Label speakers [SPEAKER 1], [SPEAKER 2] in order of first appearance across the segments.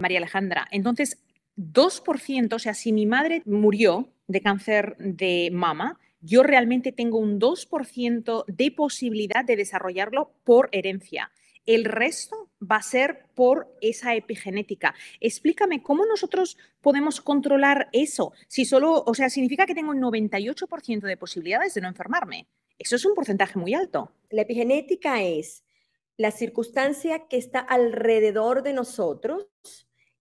[SPEAKER 1] María Alejandra. Entonces, 2%, o sea, si mi madre murió de cáncer de mama, yo realmente tengo un 2% de posibilidad de desarrollarlo por herencia. El resto va a ser por esa epigenética. Explícame cómo nosotros podemos controlar eso, si solo, o sea, significa que tengo un 98% de posibilidades de no enfermarme. Eso es un porcentaje muy alto. La epigenética
[SPEAKER 2] es la circunstancia que está alrededor de nosotros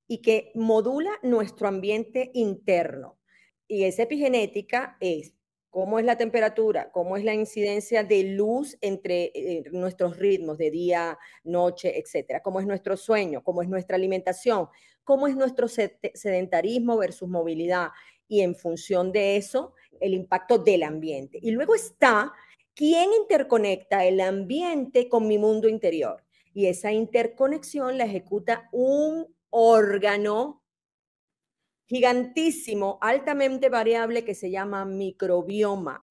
[SPEAKER 2] y que modula nuestro ambiente interno. Y esa epigenética es cómo es la temperatura, cómo es la incidencia de luz entre eh, nuestros ritmos de día, noche, etcétera, cómo es nuestro sueño, cómo es nuestra alimentación, cómo es nuestro sedentarismo versus movilidad y en función de eso el impacto del ambiente. Y luego está quién interconecta el ambiente con mi mundo interior. Y esa interconexión la ejecuta un órgano gigantísimo, altamente variable que se llama microbioma.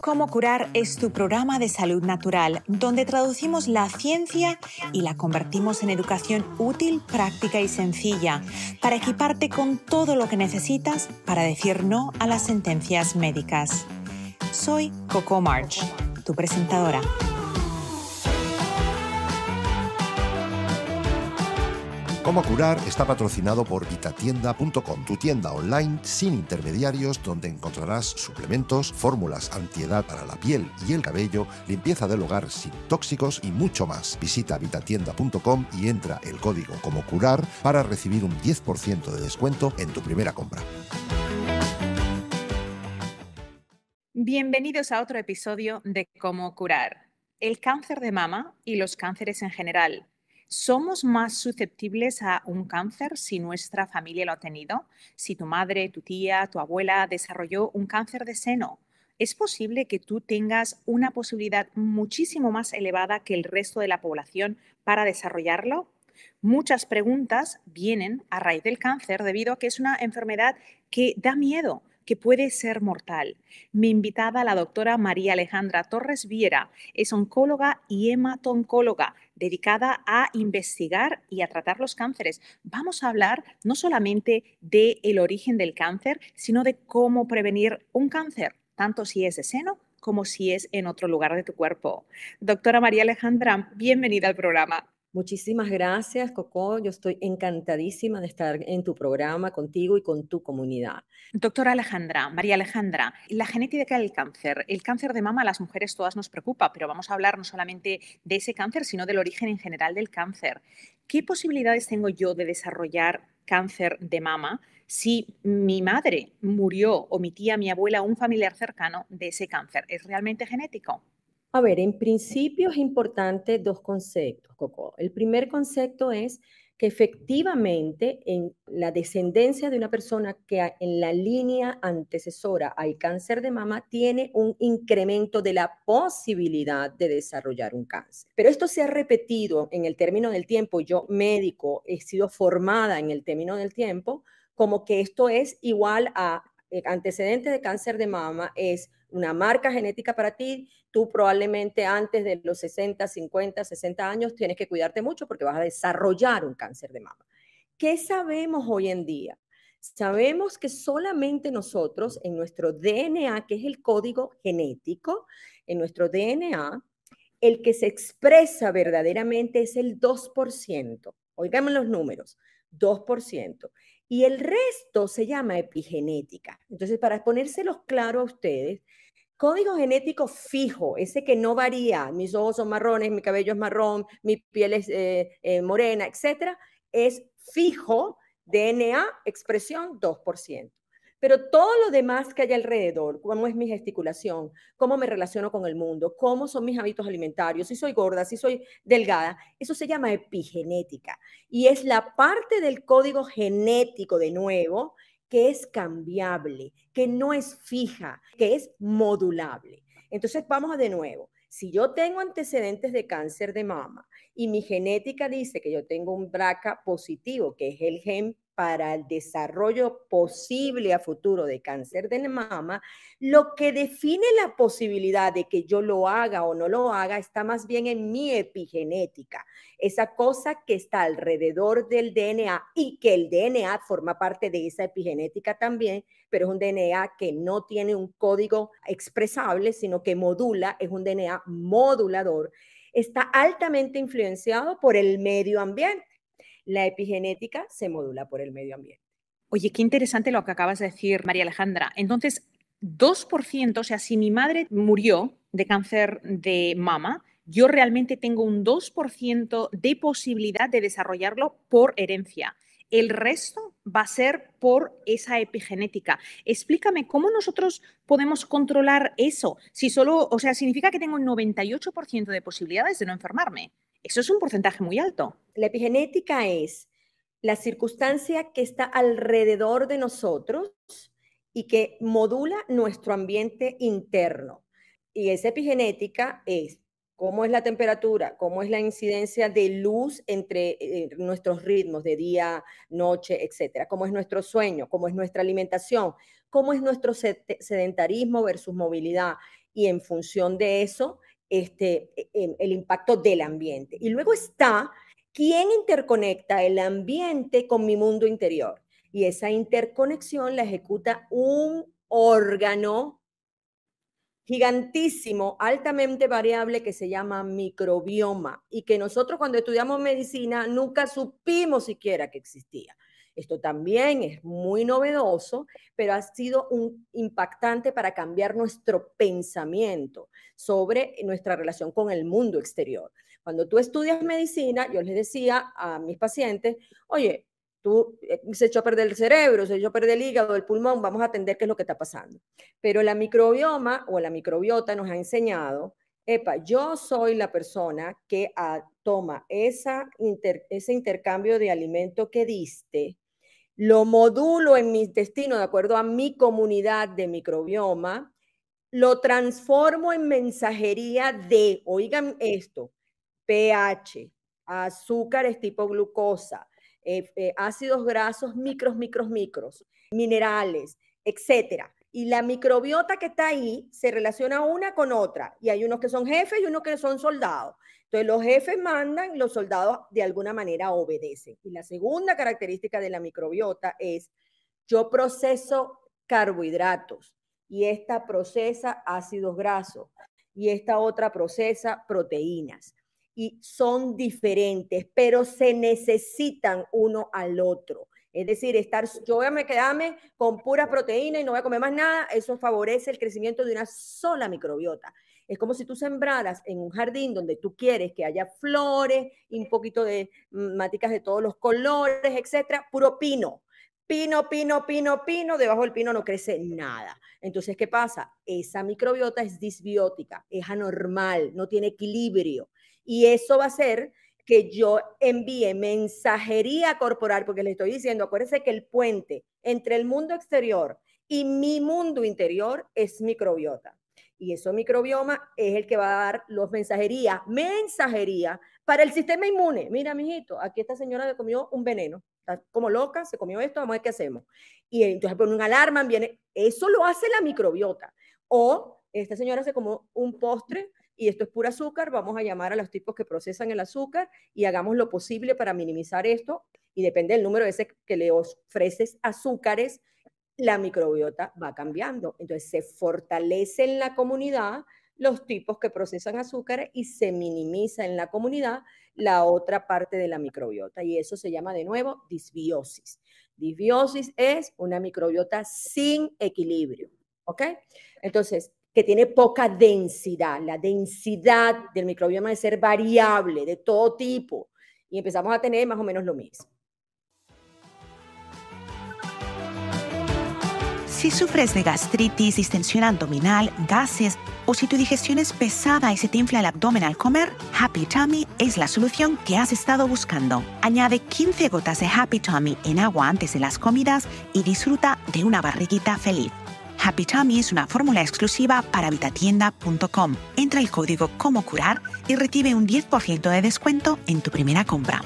[SPEAKER 1] Cómo curar es tu programa de salud natural, donde traducimos la ciencia y la convertimos en educación útil, práctica y sencilla, para equiparte con todo lo que necesitas para decir no a las sentencias médicas. Soy Coco March, tu presentadora. Cómo curar está patrocinado por vitatienda.com, tu tienda online sin intermediarios donde encontrarás suplementos, fórmulas antiedad para la piel y el cabello, limpieza del hogar sin tóxicos y mucho más. Visita vitatienda.com y entra el código como curar para recibir un 10% de descuento en tu primera compra. Bienvenidos a otro episodio de Cómo curar. El cáncer de mama y los cánceres en general somos más susceptibles a un cáncer si nuestra familia lo ha tenido, si tu madre, tu tía, tu abuela desarrolló un cáncer de seno. Es posible que tú tengas una posibilidad muchísimo más elevada que el resto de la población para desarrollarlo. Muchas preguntas vienen a raíz del cáncer debido a que es una enfermedad que da miedo, que puede ser mortal. Mi invitada, la doctora María Alejandra Torres Viera, es oncóloga y hematoncóloga dedicada a investigar y a tratar los cánceres. Vamos a hablar no solamente del el origen del cáncer, sino de cómo prevenir un cáncer, tanto si es de seno como si es
[SPEAKER 2] en otro lugar de tu cuerpo. Doctora María Alejandra, bienvenida al programa. Muchísimas gracias, Coco. Yo estoy encantadísima de estar en tu programa contigo y con tu comunidad. Doctora Alejandra, María Alejandra, la genética del cáncer. El cáncer de mama a las
[SPEAKER 1] mujeres todas nos preocupa, pero vamos a hablar no solamente de ese cáncer, sino del origen en general del cáncer. ¿Qué posibilidades tengo yo de desarrollar cáncer de mama si mi madre murió o mi tía, mi abuela, un familiar cercano de ese cáncer? ¿Es realmente
[SPEAKER 2] genético? A ver, en principio es importante dos conceptos, Coco. El primer concepto es que efectivamente en la descendencia de una persona que en la línea antecesora al cáncer de mama tiene un incremento de la posibilidad de desarrollar un cáncer. Pero esto se ha repetido en el término del tiempo. Yo, médico, he sido formada en el término del tiempo como que esto es igual a eh, antecedentes de cáncer de mama es una marca genética para ti. Tú probablemente antes de los 60, 50, 60 años tienes que cuidarte mucho porque vas a desarrollar un cáncer de mama. ¿Qué sabemos hoy en día? Sabemos que solamente nosotros en nuestro DNA, que es el código genético, en nuestro DNA, el que se expresa verdaderamente es el 2%. Oigamos los números, 2% y el resto se llama epigenética. Entonces, para ponérselos claro a ustedes, código genético fijo, ese que no varía, mis ojos son marrones, mi cabello es marrón, mi piel es eh, eh, morena, etcétera, es fijo, DNA, expresión 2%. Pero todo lo demás que hay alrededor, cómo es mi gesticulación, cómo me relaciono con el mundo, cómo son mis hábitos alimentarios, si soy gorda, si soy delgada, eso se llama epigenética. Y es la parte del código genético, de nuevo, que es cambiable, que no es fija, que es modulable. Entonces, vamos a de nuevo. Si yo tengo antecedentes de cáncer de mama y mi genética dice que yo tengo un BRCA positivo, que es el gen para el desarrollo posible a futuro de cáncer de mama, lo que define la posibilidad de que yo lo haga o no lo haga está más bien en mi epigenética, esa cosa que está alrededor del DNA y que el DNA forma parte de esa epigenética también, pero es un DNA que no tiene un código expresable, sino que modula, es un DNA modulador, está altamente influenciado por el medio ambiente la epigenética se modula por el medio ambiente.
[SPEAKER 1] Oye, qué interesante lo que acabas de decir, María Alejandra. Entonces, 2%, o sea, si mi madre murió de cáncer de mama, yo realmente tengo un 2% de posibilidad de desarrollarlo por herencia. El resto va a ser por esa epigenética. Explícame cómo nosotros podemos controlar eso, si solo, o sea, significa que tengo un 98% de posibilidades de no enfermarme. Eso es un porcentaje muy alto. La
[SPEAKER 2] epigenética es la circunstancia que está alrededor de nosotros y que modula nuestro ambiente interno. Y esa epigenética es cómo es la temperatura, cómo es la incidencia de luz entre eh, nuestros ritmos de día, noche, etcétera, cómo es nuestro sueño, cómo es nuestra alimentación, cómo es nuestro sedentarismo versus movilidad y en función de eso este, e, em, el impacto del ambiente. Y luego está quién interconecta el ambiente con mi mundo interior. Y esa interconexión la ejecuta un órgano gigantísimo, altamente variable que se llama microbioma y que nosotros cuando estudiamos medicina nunca supimos siquiera que existía. Esto también es muy novedoso, pero ha sido un impactante para cambiar nuestro pensamiento sobre nuestra relación con el mundo exterior. Cuando tú estudias medicina, yo les decía a mis pacientes, oye, tú eh, se echó a perder el cerebro, se echó a perder el hígado, el pulmón, vamos a atender qué es lo que está pasando. Pero la microbioma o la microbiota nos ha enseñado, epa, yo soy la persona que ah, toma ese intercambio de alimento que diste lo modulo en mi intestino de acuerdo a mi comunidad de microbioma, lo transformo en mensajería de, oigan esto, pH, azúcares tipo glucosa, eh, eh, ácidos grasos, micros, micros, micros, minerales, etcétera. Y la microbiota que está ahí se relaciona una con otra. Y hay unos que son jefes y unos que son soldados. Entonces los jefes mandan, los soldados de alguna manera obedecen. Y la segunda característica de la microbiota es, yo proceso carbohidratos y esta procesa ácidos grasos y esta otra procesa proteínas. Y son diferentes, pero se necesitan uno al otro. Es decir, estar, yo voy a quedarme con puras proteínas y no voy a comer más nada, eso favorece el crecimiento de una sola microbiota. Es como si tú sembraras en un jardín donde tú quieres que haya flores y un poquito de mm, maticas de todos los colores, etcétera, puro pino. Pino, pino, pino, pino, debajo del pino no crece nada. Entonces, ¿qué pasa? Esa microbiota es disbiótica, es anormal, no tiene equilibrio. Y eso va a ser que yo envíe mensajería corporal, porque le estoy diciendo, acuérdense que el puente entre el mundo exterior y mi mundo interior es microbiota. Y eso microbioma es el que va a dar los mensajerías, mensajería para el sistema inmune. Mira, mijito, aquí esta señora le comió un veneno. Está como loca, se comió esto, vamos a ver qué hacemos. Y entonces pone una alarma, viene. Eso lo hace la microbiota. O esta señora se comió un postre y esto es pura azúcar, vamos a llamar a los tipos que procesan el azúcar y hagamos lo posible para minimizar esto y depende del número de veces que le ofreces azúcares, la microbiota va cambiando. Entonces se fortalece en la comunidad los tipos que procesan azúcares y se minimiza en la comunidad la otra parte de la microbiota. Y eso se llama de nuevo disbiosis. Disbiosis es una microbiota sin equilibrio. ¿Ok? Entonces, que tiene poca densidad. La densidad del microbioma es ser variable, de todo tipo. Y empezamos a tener más o menos lo mismo.
[SPEAKER 1] Si sufres de gastritis, distensión abdominal, gases o si tu digestión es pesada y se te infla el abdomen al comer, Happy Tummy es la solución que has estado buscando. Añade 15 gotas de Happy Tummy en agua antes de las comidas y disfruta de una barriguita feliz. Happy Tummy es una fórmula exclusiva para vitatienda.com. Entra el código Como Curar y recibe un 10% de descuento en tu primera compra.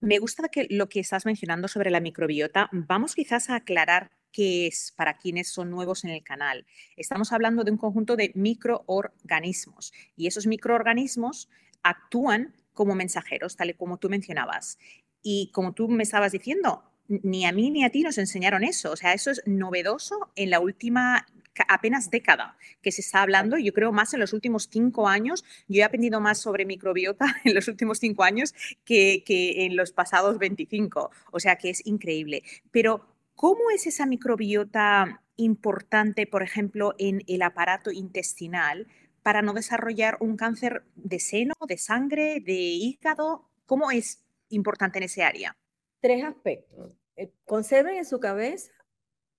[SPEAKER 1] Me gusta que lo que estás mencionando sobre la microbiota. Vamos quizás a aclarar qué es para quienes son nuevos en el canal. Estamos hablando de un conjunto de microorganismos y esos microorganismos actúan como mensajeros, tal y como tú mencionabas. Y como tú me estabas diciendo, ni a mí ni a ti nos enseñaron eso. O sea, eso es novedoso en la última apenas década que se está hablando. Yo creo más en los últimos cinco años. Yo he aprendido más sobre microbiota en los últimos cinco años que, en los pasados 25. O sea que es increíble. Pero, ¿cómo es esa microbiota importante, por ejemplo, en el aparato intestinal para no desarrollar un cáncer de seno,
[SPEAKER 2] de sangre, de hígado? ¿Cómo es importante en ese área? tres aspectos. Eh, conserven en su cabeza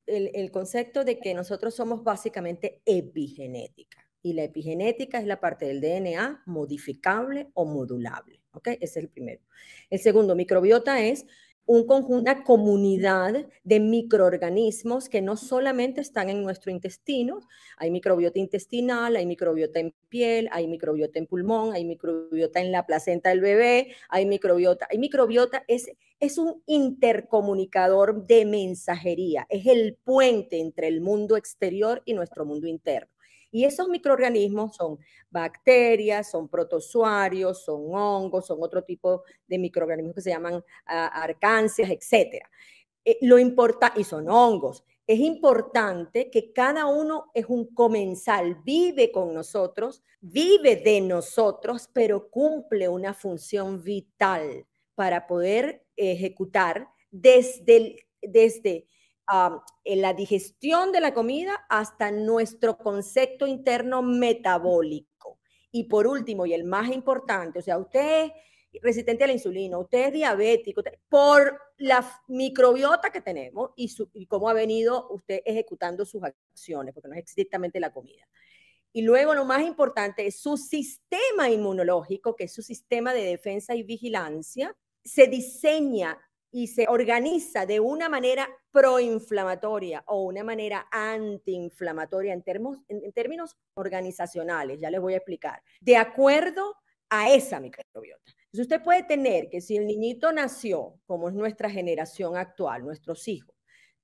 [SPEAKER 2] el, concepto de que nosotros somos básicamente epigenética. Y la epigenética es la parte del DNA modificable o modulable. ¿Ok? Ese es el primero. El segundo, microbiota es un conjunto, una comunidad de microorganismos que no solamente están en nuestro intestino, hay microbiota intestinal, hay microbiota en piel, hay microbiota en pulmón, hay microbiota en la placenta del bebé, hay microbiota, hay microbiota, es, es un intercomunicador de mensajería, es el puente entre el mundo exterior y nuestro mundo interno. Y esos microorganismos son bacterias, son protozoarios, son hongos, son otro tipo de microorganismos que se llaman ah, arcancias, etc. Eh, lo importa y son hongos. Es importante que cada uno es un comensal, vive con nosotros, vive de nosotros, pero cumple una función vital para poder ejecutar desde, el, desde en la digestión de la comida hasta nuestro concepto interno metabólico. Y por último, y el más importante, o sea, usted es resistente a la insulina, usted es diabético, por la microbiota que tenemos y, cómo ha venido usted ejecutando sus acciones, porque no es estrictamente la comida. Y luego lo más importante es su sistema inmunológico, que es su sistema de defensa y vigilancia, se diseña y se organiza de una manera proinflamatoria o una manera antiinflamatoria en, términos organizacionales, ya les voy a explicar, de acuerdo a esa microbiota. Entonces usted puede tener que si el niñito nació, como es nuestra generación actual, nuestros hijos,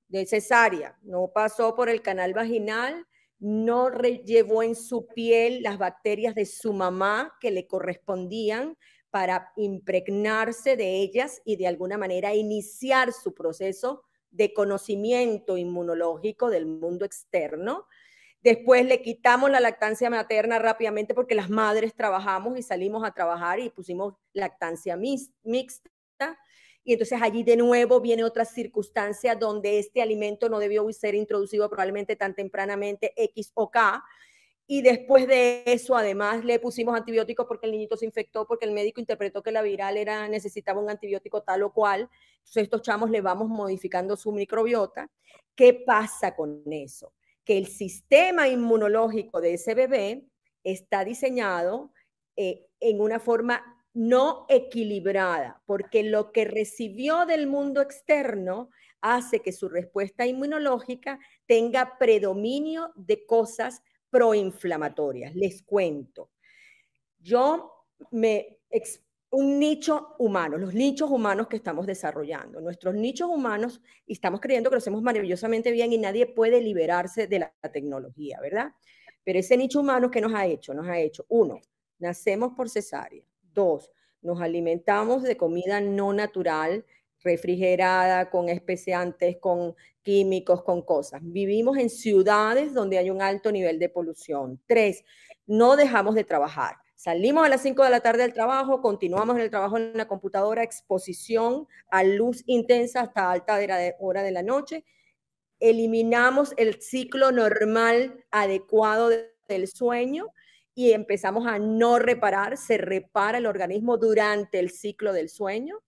[SPEAKER 2] de cesárea, no pasó por el canal vaginal, no llevó en su piel las bacterias de su mamá que le correspondían, para impregnarse de ellas y de alguna manera iniciar su proceso de conocimiento inmunológico del mundo externo. Después le quitamos la lactancia materna rápidamente porque las madres trabajamos y salimos a trabajar y pusimos lactancia mixta. Y entonces allí de nuevo viene otra circunstancia donde este alimento no debió ser introducido probablemente tan tempranamente X o K y después de eso, además, le pusimos antibióticos porque el niñito se infectó, porque el médico interpretó que la viral era, necesitaba un antibiótico tal o cual. Entonces, a estos chamos le vamos modificando su microbiota. ¿Qué pasa con eso? Que el sistema inmunológico de ese bebé está diseñado eh, en una forma no equilibrada, porque lo que recibió del mundo externo hace que su respuesta inmunológica tenga predominio de cosas proinflamatorias. Les cuento. Yo me un nicho humano, los nichos humanos que estamos desarrollando, nuestros nichos humanos, y estamos creyendo que lo hacemos maravillosamente bien y nadie puede liberarse de la tecnología, ¿verdad? Pero ese nicho humano que nos ha hecho, nos ha hecho, uno, nacemos por cesárea, dos, nos alimentamos de comida no natural, refrigerada, con especiantes, con químicos, con cosas. Vivimos en ciudades donde hay un alto nivel de polución. Tres, no dejamos de trabajar. Salimos a las cinco de la tarde del trabajo, continuamos en el trabajo en la computadora, exposición a luz intensa hasta alta hora de la noche. Eliminamos el ciclo normal adecuado del sueño y empezamos a no reparar. Se repara el organismo durante el ciclo del sueño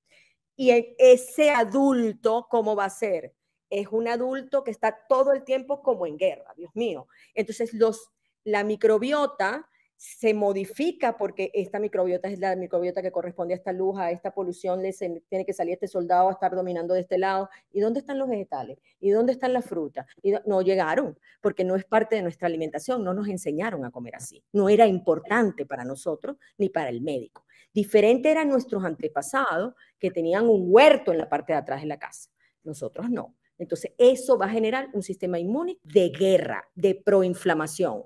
[SPEAKER 2] y e, ese adulto, ¿cómo va a ser? Es un adulto que está todo el tiempo como en guerra, Dios mío. Entonces, los, la microbiota se modifica porque esta microbiota es la microbiota que corresponde a esta luz, a esta polución, le tiene que salir este soldado a estar dominando de este lado. ¿Y dónde están los vegetales? ¿Y dónde están las frutas? no llegaron, porque no es parte de nuestra alimentación, no nos enseñaron a comer así. No era importante para nosotros ni para el médico. Diferente eran nuestros antepasados que tenían un huerto en la parte de atrás de la casa. Nosotros no. Entonces, eso va a generar un sistema inmune de guerra, de
[SPEAKER 1] proinflamación.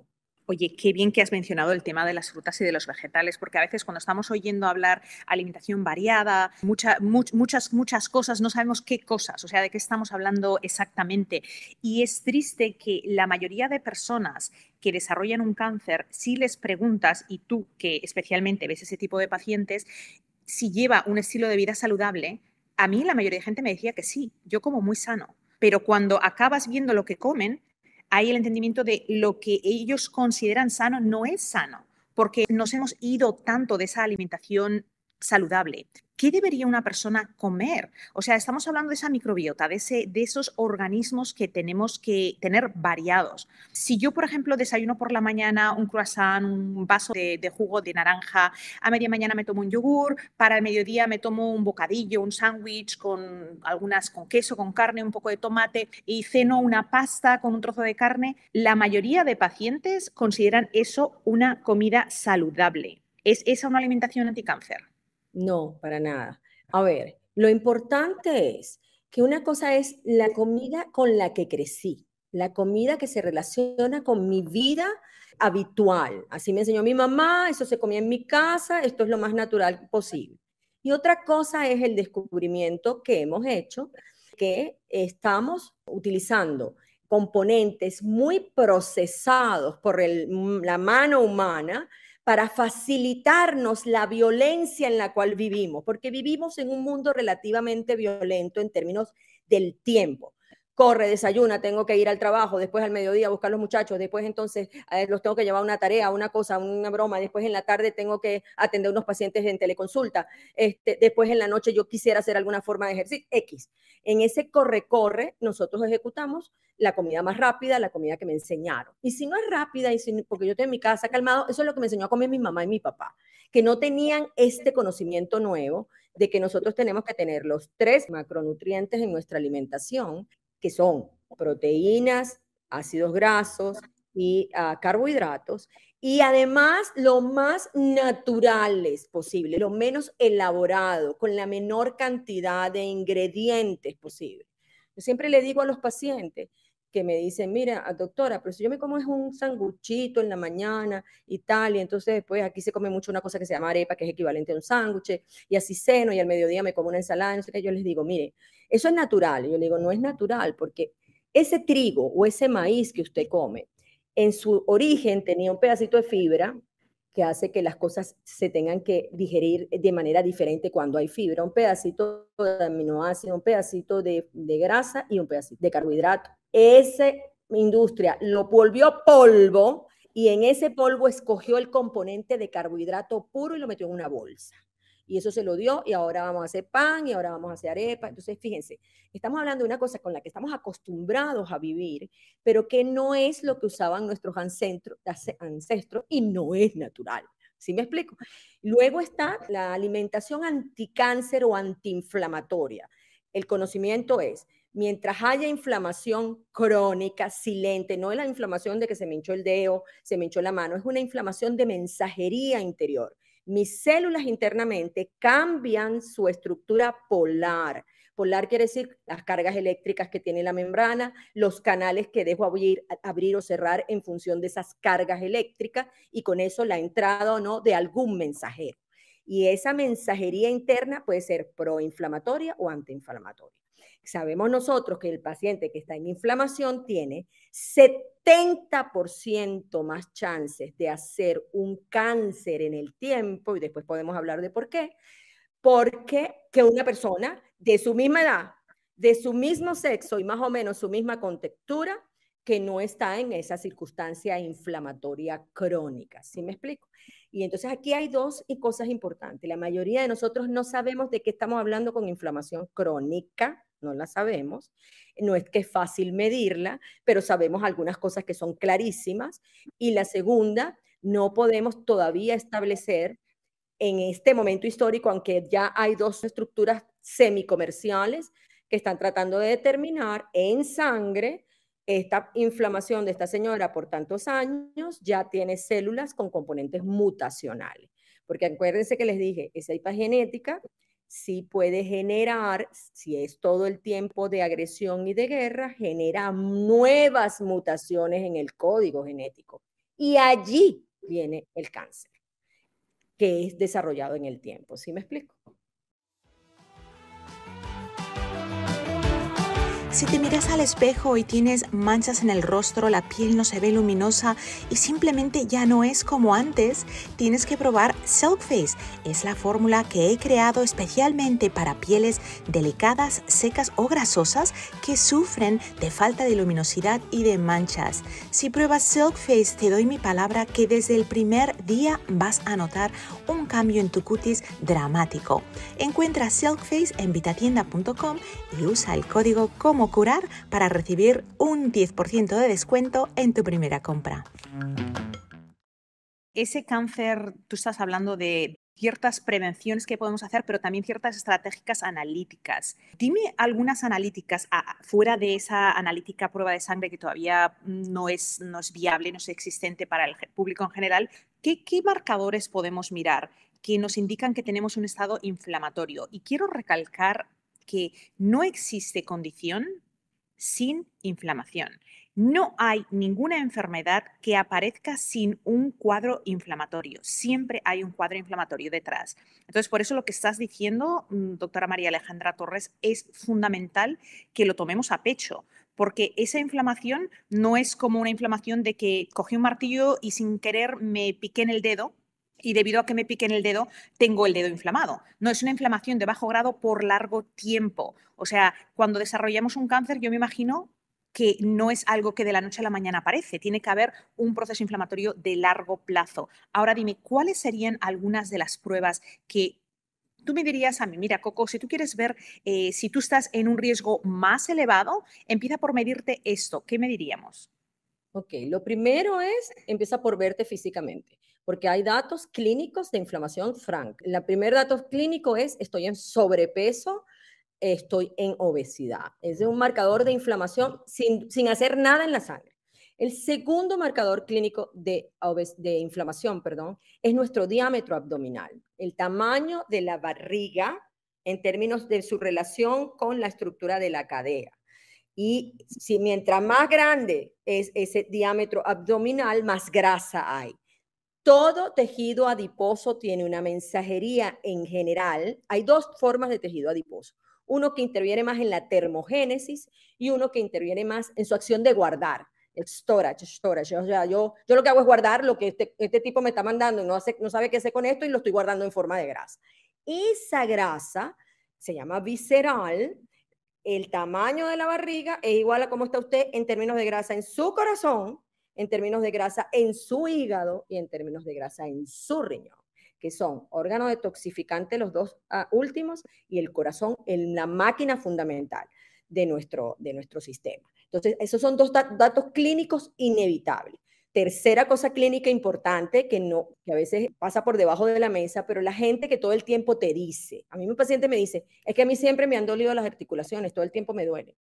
[SPEAKER 1] Oye, qué bien que has mencionado el tema de las frutas y de los vegetales, porque a veces cuando estamos oyendo hablar alimentación variada, muchas, muchas cosas, no sabemos qué cosas, o sea, de qué estamos hablando exactamente. Y es triste que la mayoría de personas que desarrollan un cáncer, si les preguntas, y tú que especialmente ves ese tipo de pacientes, si lleva un estilo de vida saludable, a mí la mayoría de gente me decía que sí, yo como muy sano, pero cuando acabas viendo lo que comen, hay el entendimiento de lo que ellos consideran sano no es sano, porque nos hemos ido tanto de esa alimentación saludable. ¿Qué debería una persona comer? O sea, estamos hablando de esa microbiota, de, esos organismos que tenemos que tener variados. Si yo, por ejemplo, desayuno por la mañana un croissant, un vaso de, jugo de naranja, a media mañana me tomo un yogur, para el mediodía me tomo un bocadillo, un sándwich con algunas con queso, con carne, un poco de tomate y ceno una pasta con un trozo de carne, la mayoría de pacientes consideran eso una comida saludable. ¿Es esa una alimentación anticáncer?
[SPEAKER 2] No, para nada. A ver, lo importante es que una cosa es la comida con la que crecí, la comida que se relaciona con mi vida habitual. Así me enseñó mi mamá, eso se comía en mi casa, esto es lo más natural posible. Y otra cosa es el descubrimiento que hemos hecho, que estamos utilizando componentes muy procesados por la mano humana para facilitarnos la violencia en la cual vivimos, porque vivimos en un mundo relativamente violento en términos del tiempo corre, desayuna, tengo que ir al trabajo, después al mediodía buscar a los muchachos, después entonces eh, los tengo que llevar a una tarea, una cosa, una broma, después en la tarde tengo que atender unos pacientes en teleconsulta, este, después en la noche yo quisiera hacer alguna forma de ejercicio, X. En ese corre-corre nosotros ejecutamos la comida más rápida, la comida que me enseñaron. Y si no es rápida, y porque yo tengo en mi casa calmado, eso es lo que me enseñó a comer mi mamá y mi papá, que no tenían este conocimiento nuevo de que nosotros tenemos que tener los tres macronutrientes en nuestra alimentación que son proteínas, ácidos grasos y ah, carbohidratos, y además lo más naturales posible, lo menos elaborado, con la menor cantidad de ingredientes posible. Yo siempre le digo a los pacientes, que me dicen, mira, ah, doctora, pero si yo me como es un sanguchito en la mañana y tal, y entonces después pues, aquí se come mucho una cosa que se llama arepa, que es equivalente a un sándwich, y así ceno y al mediodía me como una ensalada, no sé qué, yo les digo, mire, eso es natural, yo le digo, no es natural, porque ese trigo o ese maíz que usted come, en su origen tenía un pedacito de fibra que hace que las cosas se tengan que digerir de manera diferente cuando hay fibra, un pedacito de aminoácido, un pedacito de, de grasa y un pedacito de carbohidrato esa industria lo volvió polvo y en ese polvo escogió el componente de carbohidrato puro y lo metió en una bolsa. Y eso se lo dio y ahora vamos a hacer pan y ahora vamos a hacer arepa. Entonces, fíjense, estamos hablando de una cosa con la que estamos acostumbrados a vivir, pero que no es lo que usaban nuestros ancestros, ancestros y no es natural. ¿Sí me explico? Luego está la alimentación anticáncer o antiinflamatoria. El conocimiento es mientras haya inflamación crónica, silente, no es la inflamación de que se me hinchó el dedo, se me hinchó la mano, es una inflamación de mensajería interior. Mis células internamente cambian su estructura polar. Polar quiere decir las cargas eléctricas que tiene la membrana, los canales que dejo abrir, abrir o cerrar en función de esas cargas eléctricas y con eso la entrada o no de algún mensajero. Y esa mensajería interna puede ser proinflamatoria o antiinflamatoria. Sabemos nosotros que el paciente que está en inflamación tiene 70% más chances de hacer un cáncer en el tiempo, y después podemos hablar de por qué, porque que una persona de su misma edad, de su mismo sexo y más o menos su misma contextura, que no está en esa circunstancia inflamatoria crónica. ¿Sí me explico? Y entonces aquí hay dos cosas importantes. La mayoría de nosotros no sabemos de qué estamos hablando con inflamación crónica no la sabemos. No es que es fácil medirla, pero sabemos algunas cosas que son clarísimas. Y la segunda, no podemos todavía establecer en este momento histórico, aunque ya hay dos estructuras semicomerciales que están tratando de determinar en sangre esta inflamación de esta señora por tantos años ya tiene células con componentes mutacionales. Porque acuérdense que les dije, esa hipagenética sí puede generar, si es todo el tiempo de agresión y de guerra, genera nuevas mutaciones en el código genético. Y allí viene el cáncer, que es desarrollado en el tiempo. ¿Sí me explico?
[SPEAKER 1] Si te miras al espejo y tienes manchas en el rostro, la piel no se ve luminosa y simplemente ya no es como antes, tienes que probar Silk Face. Es la fórmula que he creado especialmente para pieles delicadas, secas o grasosas que sufren de falta de luminosidad y de manchas. Si pruebas Silk Face, te doy mi palabra que desde el primer día vas a notar un cambio en tu cutis dramático. Encuentra Silk Face en vitatienda.com y usa el código como curar para recibir un 10% de descuento en tu primera compra. Ese cáncer, tú estás hablando de ciertas prevenciones que podemos hacer, pero también ciertas estratégicas analíticas. Dime algunas analíticas ah, fuera de esa analítica prueba de sangre que todavía no es, no es viable, no es existente para el público en general. qué marcadores podemos mirar que nos indican que tenemos un estado inflamatorio? Y quiero recalcar que no existe condición sin inflamación. No hay ninguna enfermedad que aparezca sin un cuadro inflamatorio. Siempre hay un cuadro inflamatorio detrás. Entonces, por eso lo que estás diciendo, mm, doctora María Alejandra Torres, es fundamental que lo tomemos a pecho, porque esa inflamación no es como una inflamación de que cogí un martillo y sin querer me piqué en el dedo y debido a que me piquen el dedo, tengo el dedo inflamado. No es una inflamación de bajo grado por largo tiempo. O sea, cuando desarrollamos un cáncer, yo me imagino que no es algo que de la noche a la mañana aparece, tiene que haber un proceso inflamatorio de largo plazo. Ahora dime, ¿cuáles serían algunas de las pruebas que tú me dirías a mí, mira, Coco, si tú quieres ver eh, si tú estás en un riesgo más
[SPEAKER 2] elevado, empieza por medirte esto. ¿Qué mediríamos? Ok, lo primero es, empieza por verte físicamente porque hay datos clínicos de inflamación Frank. El primer dato clínico es estoy en sobrepeso, estoy en obesidad. es un marcador de inflamación sin, hacer nada en la sangre. El segundo marcador clínico de, de, inflamación perdón, es nuestro diámetro abdominal, el tamaño de la barriga en términos de su relación con la estructura de la cadera. Y si mientras más grande es ese diámetro abdominal, más grasa hay. Todo tejido adiposo tiene una mensajería en general. Hay dos formas de tejido adiposo. Uno que interviene más en la termogénesis y uno que interviene más en su acción de guardar. El storage, storage. O sea, yo, yo lo que hago es guardar lo que este, este tipo me está mandando y no, hace, no sabe qué hacer con esto y lo estoy guardando en forma de grasa. Esa grasa se llama visceral. El tamaño de la barriga es igual a cómo está usted en términos de grasa en su corazón en términos de grasa en su hígado y en términos de grasa en su riñón, que son órganos detoxificantes los dos ah, últimos y el corazón, en la máquina fundamental de nuestro, de nuestro sistema. Entonces, esos son dos datos clínicos inevitables. Tercera cosa clínica importante que no que a veces pasa por debajo de la mesa, pero la gente que todo el tiempo te dice, a mí mi paciente me dice, es que a mí siempre me han dolido las articulaciones, todo el tiempo me duele.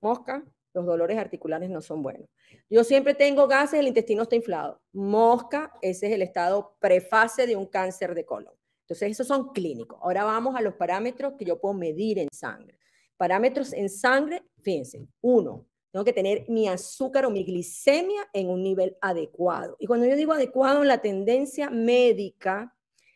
[SPEAKER 2] Mosca, los dolores articulares no son buenos. Yo siempre tengo gases, el intestino está inflado. Mosca, ese es el estado prefase de un cáncer de colon. Entonces, esos son clínicos. Ahora vamos a los parámetros que yo puedo medir en sangre. Parámetros en sangre, fíjense, uno, tengo que tener mi azúcar o mi glicemia en un nivel adecuado. Y cuando yo digo adecuado la tendencia médica,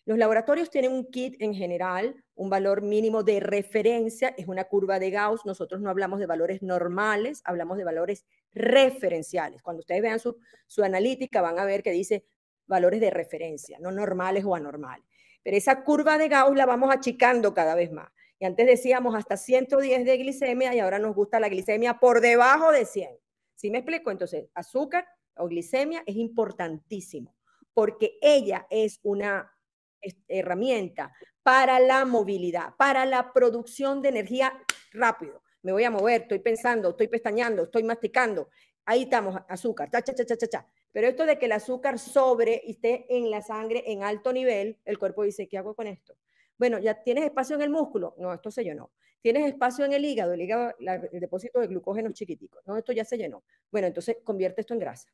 [SPEAKER 2] los laboratorios tienen un kit en general, un valor mínimo de referencia, es una curva de Gauss, nosotros no hablamos de valores normales, hablamos de valores referenciales. Cuando ustedes vean su, analítica van a ver que dice valores de referencia, no normales o anormales. Pero esa curva de Gauss la vamos achicando cada vez más. Y antes decíamos hasta 110 de glicemia y ahora nos gusta la glicemia por debajo de 100. ¿Sí me explico? Entonces, azúcar o glicemia es importantísimo porque ella es una herramienta para la movilidad, para la producción de energía rápido. Me voy a mover, estoy pensando, estoy pestañando, estoy masticando. Ahí estamos, azúcar, cha, cha, cha, cha, Pero esto de que el azúcar sobre y esté en la sangre en alto nivel, el cuerpo dice, ¿qué hago con esto? Bueno, ¿ya tienes espacio en el músculo? No, esto se llenó. ¿Tienes espacio en el hígado? El hígado, el depósito de glucógeno chiquitico. No, esto ya se llenó. Bueno, entonces convierte esto en grasa.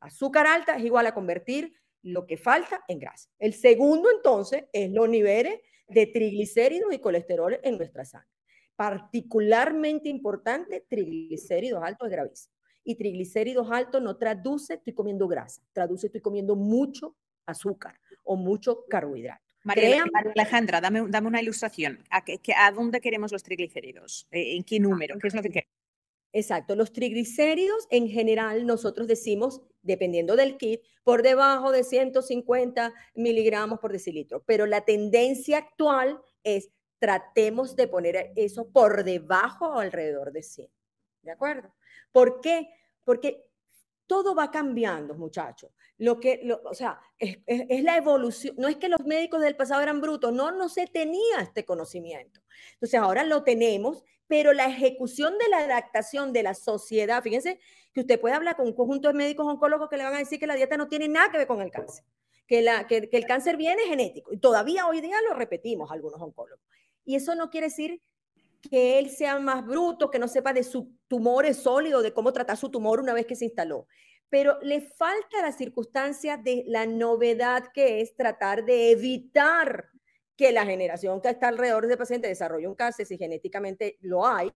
[SPEAKER 2] Azúcar alta es igual a convertir lo que falta en grasa. El segundo entonces es los niveles de triglicéridos y colesterol en nuestra sangre. Particularmente importante, triglicéridos altos es gravísimo. Y triglicéridos altos no traduce estoy comiendo grasa, traduce estoy comiendo mucho azúcar o mucho carbohidrato.
[SPEAKER 1] María, Alejandra,
[SPEAKER 2] dame, una ilustración. ¿A, a dónde queremos los triglicéridos? Eh, ¿En qué número? ¿Qué es lo que queremos? Exacto, los triglicéridos en general nosotros decimos, dependiendo del kit, por debajo de 150 miligramos por decilitro, pero la tendencia actual es tratemos de poner eso por debajo o alrededor de 100. ¿De acuerdo? ¿Por qué? Porque todo va cambiando, muchachos. Lo que, o sea, es, es, la evolución. No es que los médicos del pasado eran brutos, no, no se tenía este conocimiento. Entonces ahora lo tenemos, pero la ejecución de la adaptación de la sociedad, fíjense que usted puede hablar con un conjunto de médicos oncólogos que le van a decir que la dieta no tiene nada que ver con el cáncer, que, el cáncer viene genético, y todavía hoy día lo repetimos algunos oncólogos. Y eso no quiere decir que él sea más bruto, que no sepa de sus tumores sólido, de cómo tratar su tumor una vez que se instaló. Pero le falta la circunstancia de la novedad que es tratar de evitar que la generación que está alrededor de ese paciente desarrolle un cáncer, si genéticamente lo hay,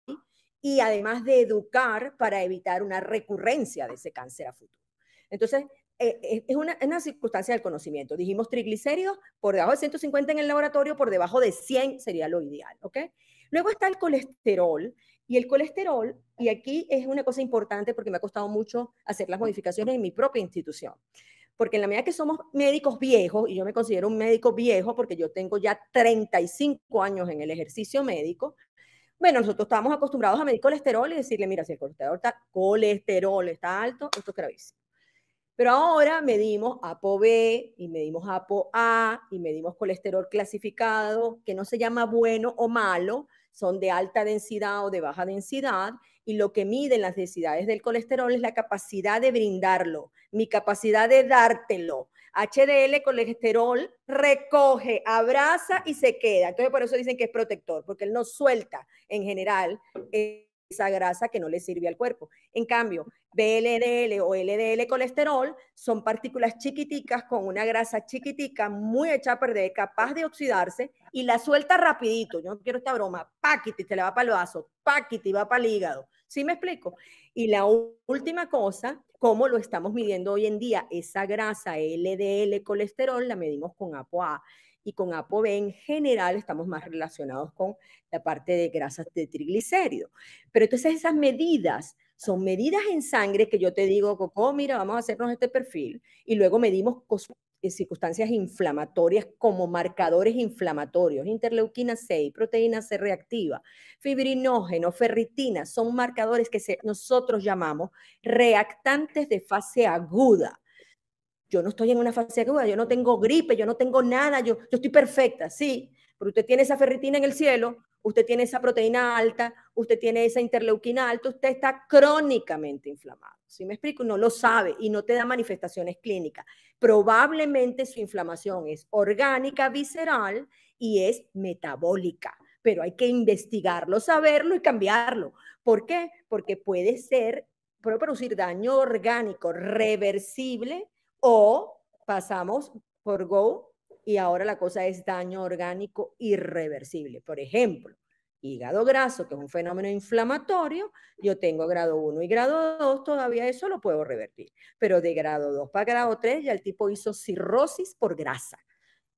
[SPEAKER 2] y además de educar para evitar una recurrencia de ese cáncer a futuro. Entonces, eh, eh, es, una, es, una, circunstancia del conocimiento. Dijimos triglicéridos por debajo de 150 en el laboratorio, por debajo de 100 sería lo ideal, ¿ok? Luego está el colesterol, y el colesterol, y aquí es una cosa importante porque me ha costado mucho hacer las modificaciones en mi propia institución porque en la medida que somos médicos viejos, y yo me considero un médico viejo porque yo tengo ya 35 años en el ejercicio médico, bueno, nosotros estamos acostumbrados a medir colesterol y decirle, mira, si el colesterol está, colesterol está alto, esto es gravísimo. Pero ahora medimos ApoB y medimos ApoA y medimos colesterol clasificado, que no se llama bueno o malo, son de alta densidad o de baja densidad, y lo que miden las necesidades del colesterol es la capacidad de brindarlo, mi capacidad de dártelo. HDL colesterol recoge, abraza y se queda. Entonces por eso dicen que es protector, porque él no suelta en general esa grasa que no le sirve al cuerpo. En cambio, BLDL o LDL colesterol son partículas chiquiticas con una grasa chiquitica, muy hecha a perder, capaz de oxidarse y la suelta rapidito. Yo no quiero esta broma. Paquiti, te la va para el vaso. Paquiti, va para el hígado. ¿Sí me explico? Y la última cosa, ¿cómo lo estamos midiendo hoy en día? Esa grasa LDL colesterol la medimos con ApoA y con ApoB en general estamos más relacionados con la parte de grasas de triglicérido. Pero entonces esas medidas son medidas en sangre que yo te digo, Coco, mira, vamos a hacernos este perfil y luego medimos eh, circunstancias inflamatorias como marcadores inflamatorios. Interleuquina 6, proteína C reactiva, fibrinógeno, ferritina, son marcadores que nosotros llamamos reactantes de fase aguda. Yo no estoy en una fase aguda, yo no tengo gripe, yo no tengo nada, yo, yo estoy perfecta, sí, pero usted tiene esa ferritina en el cielo, usted tiene esa proteína alta, usted tiene esa interleuquina alta, usted está crónicamente inflamado. ¿Sí me explico? No lo sabe y no te da manifestaciones clínicas. Probablemente su inflamación es orgánica, visceral y es metabólica, pero hay que investigarlo, saberlo y cambiarlo. ¿Por qué? Porque puede ser, puede producir daño orgánico reversible o pasamos por go y ahora la cosa es daño orgánico irreversible. Por ejemplo, hígado graso, que es un fenómeno inflamatorio, yo tengo grado 1 y grado 2, todavía eso lo puedo revertir. Pero de grado 2 para grado 3 ya el tipo hizo cirrosis por grasa.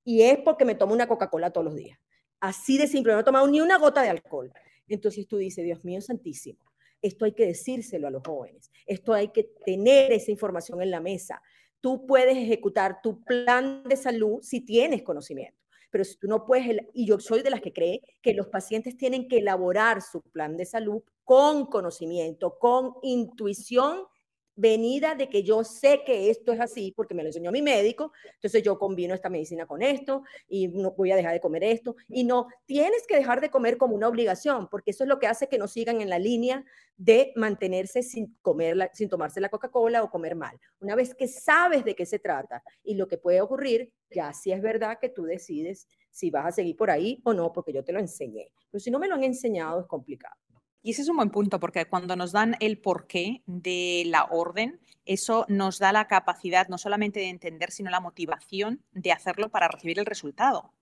[SPEAKER 2] Y es porque me tomo una Coca-Cola todos los días. Así de simple, no he tomado ni una gota de alcohol. Entonces tú dices, Dios mío santísimo, esto hay que decírselo a los jóvenes, esto hay que tener esa información en la mesa, tú puedes ejecutar tu plan de salud si tienes conocimiento. Pero si tú no puedes, y yo soy de las que cree que los pacientes tienen que elaborar su plan de salud con conocimiento, con intuición venida de que yo sé que esto es así porque me lo enseñó mi médico, entonces yo combino esta medicina con esto y no voy a dejar de comer esto y no, tienes que dejar de comer como una obligación porque eso es lo que hace que no sigan en la línea de mantenerse sin comer, sin tomarse la Coca-Cola o comer mal. Una vez que sabes de qué se trata y lo que puede ocurrir, ya si es verdad que tú decides si vas a seguir por ahí o no porque yo te lo enseñé, pero si no me lo han enseñado es complicado.
[SPEAKER 1] Y ese es un buen punto, porque cuando nos dan el porqué de la orden, eso nos da la capacidad no solamente de entender, sino la motivación de hacerlo para recibir el resultado.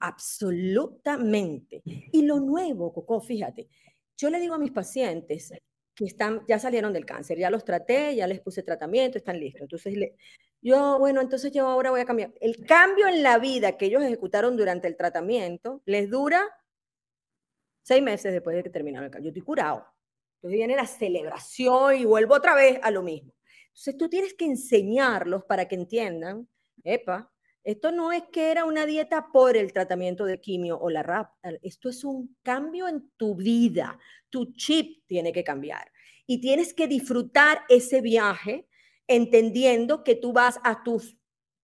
[SPEAKER 2] Absolutamente. Y lo nuevo, Coco, fíjate, yo le digo a mis pacientes que están, ya salieron del cáncer, ya los traté, ya les puse tratamiento, están listos. Entonces, yo, bueno, entonces yo ahora voy a cambiar. El cambio en la vida que ellos ejecutaron durante el tratamiento les dura Seis meses después de que terminaron el cambio Yo estoy curado. Entonces viene la celebración y vuelvo otra vez a lo mismo. Entonces tú tienes que enseñarlos para que entiendan, epa, esto no es que era una dieta por el tratamiento de quimio o la RAP, esto es un cambio en tu vida, tu chip tiene que cambiar y tienes que disfrutar ese viaje entendiendo que tú vas a tus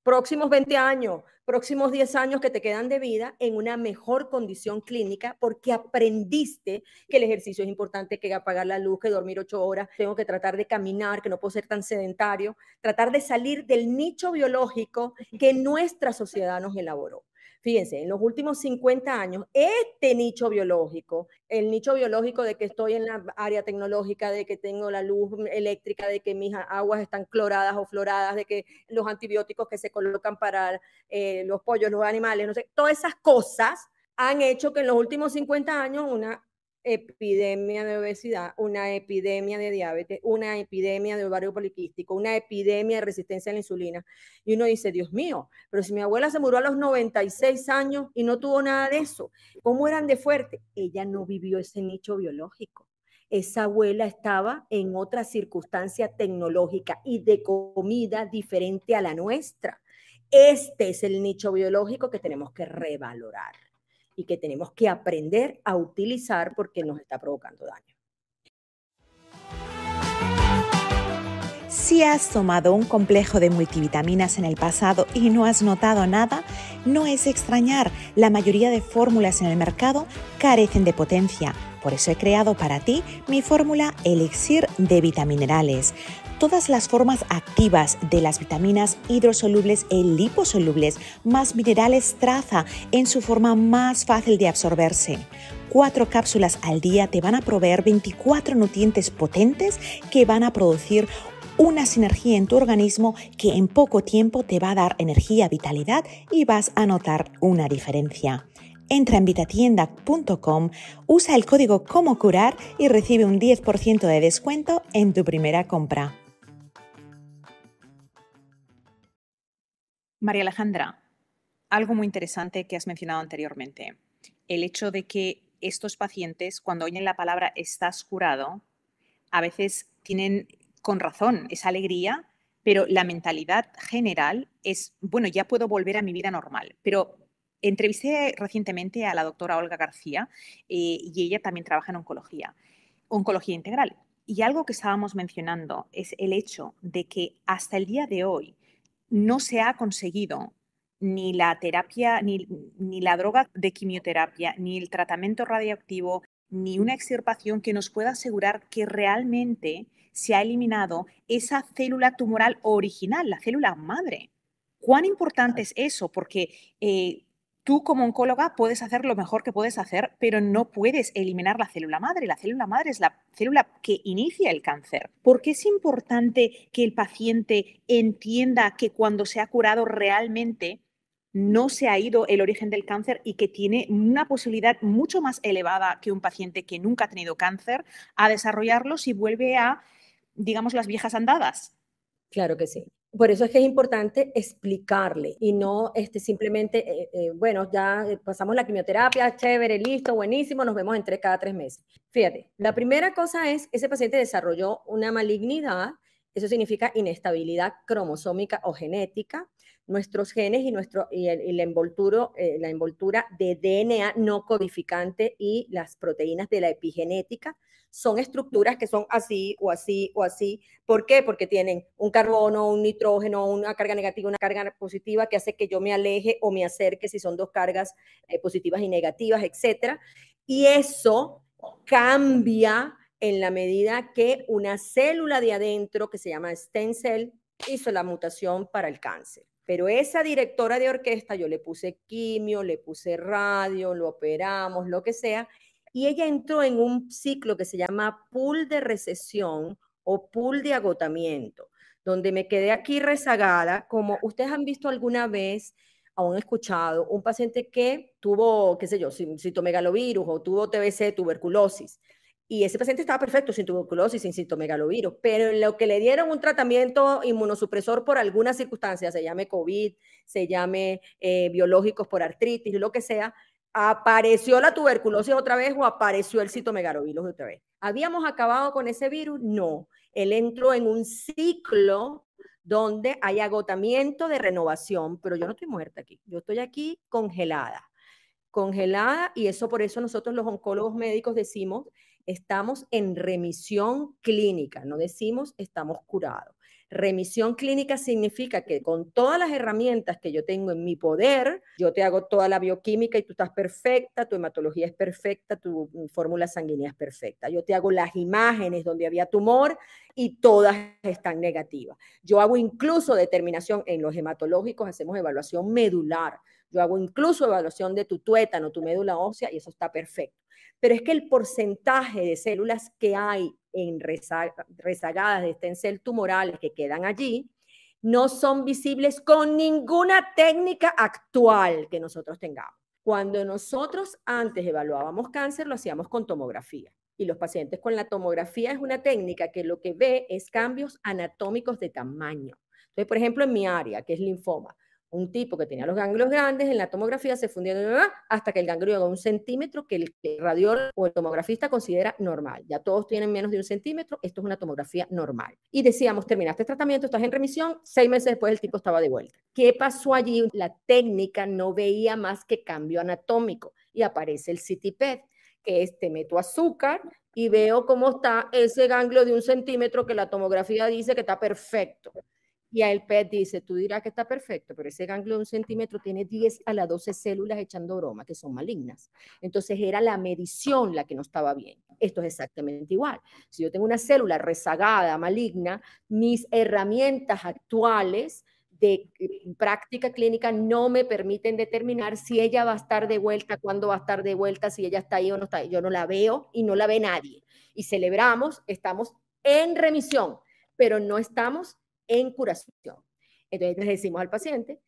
[SPEAKER 2] próximos 20 años, próximos 10 años que te quedan de vida en una mejor condición clínica porque aprendiste que el ejercicio es importante, que apagar la luz, que dormir 8 horas, tengo que tratar de caminar, que no puedo ser tan sedentario, tratar de salir del nicho biológico que nuestra sociedad nos elaboró. Fíjense, en los últimos 50 años, este nicho biológico, el nicho biológico de que estoy en la área tecnológica, de que tengo la luz eléctrica, de que mis aguas están cloradas o floradas, de que los antibióticos que se colocan para eh, los pollos, los animales, no sé, todas esas cosas han hecho que en los últimos 50 años una epidemia de obesidad, una epidemia de diabetes, una epidemia de ovario poliquístico, una epidemia de resistencia a la insulina. Y uno dice, Dios mío, pero si mi abuela se murió a los 96 años y no tuvo nada de eso, ¿cómo eran de fuerte? Ella no vivió ese nicho biológico. Esa abuela estaba en otra circunstancia tecnológica y de comida diferente a la nuestra. Este es el nicho biológico que tenemos que revalorar y que tenemos que aprender a utilizar porque nos está provocando daño.
[SPEAKER 1] Si has tomado un complejo de multivitaminas en el pasado y no has notado nada, no es extrañar, la mayoría de fórmulas en el mercado carecen de potencia. Por eso he creado para ti mi fórmula Elixir de Vitaminerales todas las formas activas de las vitaminas hidrosolubles e liposolubles, más minerales traza en su forma más fácil de absorberse. Cuatro cápsulas al día te van a proveer 24 nutrientes potentes que van a producir una sinergia en tu organismo que en poco tiempo te va a dar energía, vitalidad y vas a notar una diferencia. Entra en vitatienda.com, usa el código como curar y recibe un 10% de descuento en tu primera compra. María Alejandra, algo muy interesante que has mencionado anteriormente, el hecho de que estos pacientes, cuando oyen la palabra estás curado, a veces tienen con razón esa alegría, pero la mentalidad general es, bueno, ya puedo volver a mi vida normal, pero entrevisté recientemente a la doctora Olga García eh, y ella también trabaja en oncología, oncología integral. Y algo que estábamos mencionando es el hecho de que hasta el día de hoy no se ha conseguido ni la terapia, ni, la droga de quimioterapia, ni el tratamiento radioactivo, ni una extirpación que nos pueda asegurar que realmente se ha eliminado esa célula tumoral original, la célula madre. ¿Cuán importante es eso? Porque eh, tú como oncóloga puedes hacer lo mejor que puedes hacer, pero no puedes eliminar la célula madre. La célula madre es la célula que inicia el cáncer. ¿Por qué es importante que el paciente entienda que cuando se ha curado realmente no se ha ido el origen del cáncer y que tiene una posibilidad mucho más elevada que un paciente que nunca ha tenido cáncer
[SPEAKER 2] a desarrollarlo si vuelve a, digamos, las viejas andadas? Claro que sí por eso es que es importante explicarle y no este, simplemente, eh, eh, bueno, ya eh, pasamos la quimioterapia, chévere, listo, buenísimo, nos vemos entre cada tres meses. Fíjate, la primera cosa es, ese paciente desarrolló una malignidad, eso significa inestabilidad cromosómica o genética nuestros genes y, nuestro, y, el, eh, la, envoltura, de DNA no codificante y las proteínas de la epigenética son estructuras que son así o así o así. ¿Por qué? Porque tienen un carbono, un nitrógeno, una carga negativa, una carga positiva que hace que yo me aleje o me acerque si son dos cargas eh, positivas y negativas, etc. Y eso cambia en la medida que una célula de adentro que se llama stem cell hizo la mutación para el cáncer. Pero esa directora de orquesta, yo le puse quimio, le puse radio, lo operamos, lo que sea, y ella entró en un ciclo que se llama pool de recesión o pool de agotamiento, donde me quedé aquí rezagada, como ustedes han visto alguna vez, aún escuchado, un paciente que tuvo, qué sé yo, citomegalovirus o tuvo TBC, tuberculosis, y ese paciente estaba perfecto, sin tuberculosis, sin citomegalovirus, pero en lo que le dieron un tratamiento inmunosupresor por alguna circunstancia, se llame COVID, se llame eh, biológicos por artritis, lo que sea, apareció la tuberculosis otra vez o apareció el citomegalovirus otra vez. ¿Habíamos acabado con ese virus? No. Él entró en un ciclo donde hay agotamiento de renovación, pero yo no estoy muerta aquí, yo estoy aquí congelada, congelada y eso por eso nosotros los oncólogos médicos decimos Estamos en remisión clínica, no decimos estamos curados. Remisión clínica significa que con todas las herramientas que yo tengo en mi poder, yo te hago toda la bioquímica y tú estás perfecta, tu hematología es perfecta, tu mm, fórmula sanguínea es perfecta. Yo te hago las imágenes donde había tumor y todas están negativas. Yo hago incluso determinación en los hematológicos, hacemos evaluación medular. Yo hago incluso evaluación de tu tuétano, tu médula ósea y eso está perfecto pero es que el porcentaje de células que hay en rezagadas de este tumorales que quedan allí, no son visibles con ninguna técnica actual que nosotros tengamos. Cuando nosotros antes evaluábamos cáncer, lo hacíamos con tomografía. Y los pacientes con la tomografía es una técnica que lo que ve es cambios anatómicos de tamaño. Entonces, por ejemplo, en mi área, que es linfoma, un tipo que tenía los ganglios grandes, en la tomografía se fundió hasta que el ganglio llegó a un centímetro que el radiólogo o el tomografista considera normal. Ya todos tienen menos de un centímetro, esto es una tomografía normal. Y decíamos, terminaste el tratamiento, estás en remisión, seis meses después el tipo estaba de vuelta. ¿Qué pasó allí? La técnica no veía más que cambio anatómico y aparece el CTPED, que es te meto azúcar y veo cómo está ese ganglio de un centímetro que la tomografía dice que está perfecto y el PET dice, tú dirás que está perfecto, pero ese ganglio de un centímetro tiene 10 a las 12 células echando broma, que son malignas. Entonces era la medición la que no estaba bien. Esto es exactamente igual. Si yo tengo una célula rezagada, maligna, mis herramientas actuales de eh, práctica clínica no me permiten determinar si ella va a estar de vuelta, cuándo va a estar de vuelta, si ella está ahí o no está ahí. Yo no la veo y no la ve nadie. Y celebramos, estamos en remisión, pero no estamos en curación. Entonces decimos al paciente,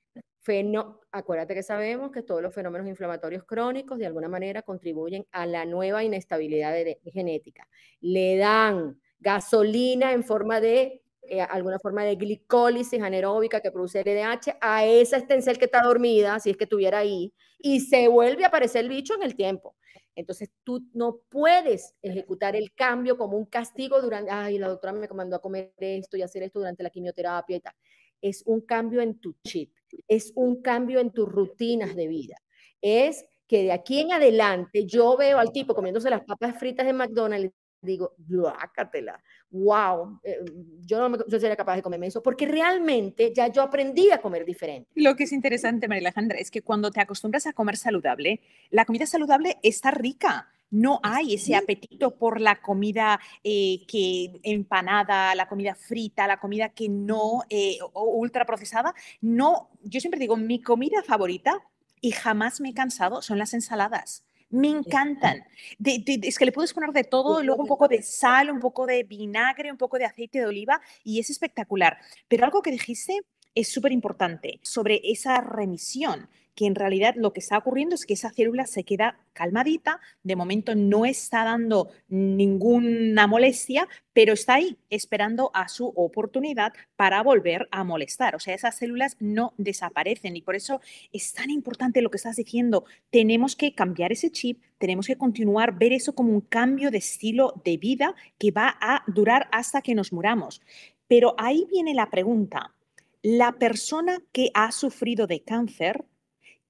[SPEAKER 2] acuérdate que sabemos que todos los fenómenos inflamatorios crónicos de alguna manera contribuyen a la nueva inestabilidad genética. Le dan gasolina en forma de eh, alguna forma de glicólisis anaeróbica que produce LDH a esa estencel que está dormida, si es que estuviera ahí, y se vuelve a aparecer el bicho en el tiempo. Entonces tú no puedes ejecutar el cambio como un castigo durante, ay, la doctora me comandó a comer esto y hacer esto durante la quimioterapia y tal. Es un cambio en tu chip, es un cambio en tus rutinas de vida. Es que de aquí en adelante yo veo al tipo comiéndose las papas fritas de McDonald's digo, blácatela, wow, eh, yo no sería capaz de comerme eso, porque realmente ya yo aprendí a comer diferente.
[SPEAKER 1] Lo que es interesante, María Alejandra, es que cuando te acostumbras a comer saludable, la comida saludable está rica. No hay ese apetito por la comida eh, que empanada, la comida frita, la comida que no, eh, o procesada. No, yo siempre digo, mi comida favorita y jamás me he cansado son las ensaladas me encantan. es que le puedes poner de todo, luego un poco de sal, un poco de vinagre, un poco de aceite de oliva y es espectacular. Pero algo que dijiste es súper importante sobre esa remisión que en realidad lo que está ocurriendo es que esa célula se queda calmadita, de momento no está dando ninguna molestia, pero está ahí esperando a su oportunidad para volver a molestar. O sea, esas células no desaparecen y por eso es tan importante lo que estás diciendo. Tenemos que cambiar ese chip, tenemos que continuar, ver eso como un cambio de estilo de vida que va a durar hasta que nos muramos. Pero ahí viene la pregunta la persona que ha sufrido de cáncer,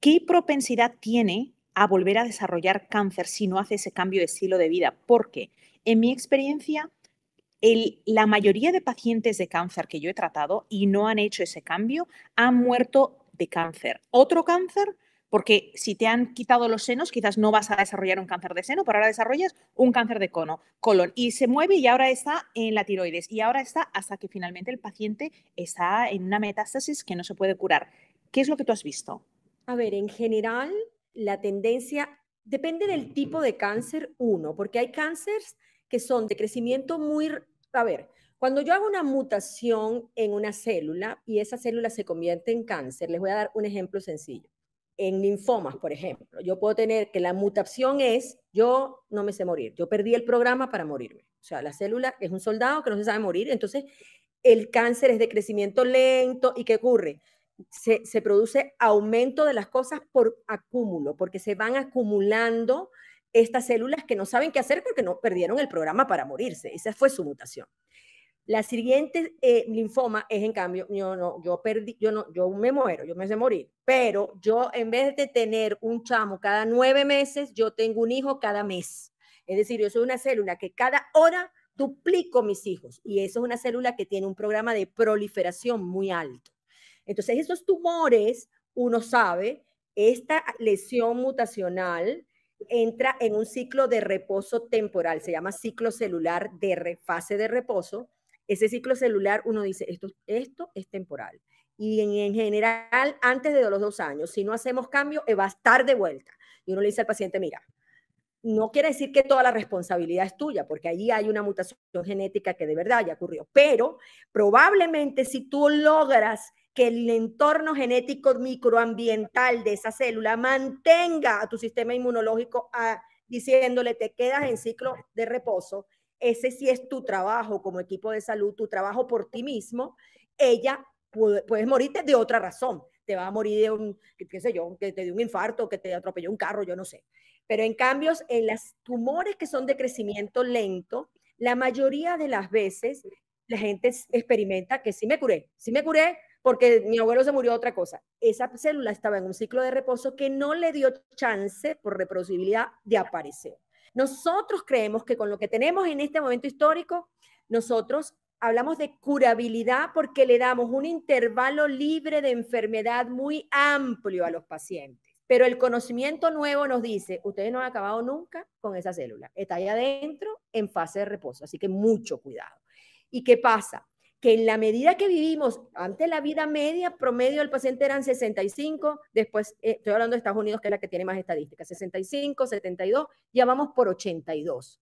[SPEAKER 1] ¿qué propensidad tiene a volver a desarrollar cáncer si no hace ese cambio de estilo de vida? Porque en mi experiencia, la mayoría de pacientes de cáncer que yo he tratado y no han hecho ese cambio han muerto de cáncer. Otro cáncer porque si te han quitado los senos, quizás no vas a desarrollar un cáncer de seno, pero ahora desarrollas un cáncer de cono, colon. Y se mueve y ahora está en la tiroides. Y ahora está hasta que finalmente el paciente está en una
[SPEAKER 2] metástasis que no se puede curar. ¿Qué es lo que tú has visto? A ver, en general, la tendencia depende del tipo de cáncer, uno, porque hay cánceres que son de crecimiento muy... A ver, cuando yo hago una mutación en una célula y esa célula se convierte en cáncer, les voy a dar un ejemplo sencillo en linfomas, por ejemplo. Yo puedo tener que la mutación es, yo no me sé morir, yo perdí el programa para morirme. O sea, la célula es un soldado que no se sabe morir, entonces el cáncer es de crecimiento lento y ¿qué ocurre? Se, produce aumento de las cosas por acúmulo, porque se van acumulando estas células que no saben qué hacer porque no perdieron el programa para morirse. Esa fue su mutación. La siguiente eh, linfoma es, en cambio, yo no, yo perdí, yo no, me muero, yo me sé morir. Pero yo, en vez de tener un chamo cada nueve meses, yo tengo un hijo cada mes. Es decir, yo soy una célula que cada hora duplico mis hijos. Y eso es una célula que tiene un programa de proliferación muy alto. Entonces, esos tumores, uno sabe, esta lesión mutacional entra en un ciclo de reposo temporal, se llama ciclo celular de fase de reposo, ese ciclo celular, uno dice, esto, esto es temporal. Y en, general, antes de los dos años, si no hacemos cambio, eh, va a estar de vuelta. Y uno le dice al paciente, mira, no quiere decir que toda la responsabilidad es tuya, porque allí hay una mutación genética que de verdad ya ocurrió. Pero probablemente si tú logras que el entorno genético microambiental de esa célula mantenga a tu sistema inmunológico ah, diciéndole te quedas en ciclo de reposo, ese sí es tu trabajo como equipo de salud, tu trabajo por ti mismo, ella puede, puedes morirte de otra razón. Te va a morir de un, qué sé yo, que te dio un infarto, que te atropelló un carro, yo no sé. Pero en cambio, en las tumores que son de crecimiento lento, la mayoría de las veces la gente experimenta que sí me curé, sí me curé porque mi abuelo se murió de otra cosa. Esa célula estaba en un ciclo de reposo que no le dio chance por reproducibilidad de aparecer. Nosotros creemos que con lo que tenemos en este momento histórico, nosotros hablamos de curabilidad porque le damos un intervalo libre de enfermedad muy amplio a los pacientes. Pero el conocimiento nuevo nos dice, ustedes no han acabado nunca con esa célula, está ahí adentro en fase de reposo, así que mucho cuidado. ¿Y qué pasa? que en la medida que vivimos, antes la vida media promedio del paciente eran 65, después, eh, estoy hablando de Estados Unidos, que es la que tiene más estadísticas, 65, 72, ya vamos por 82.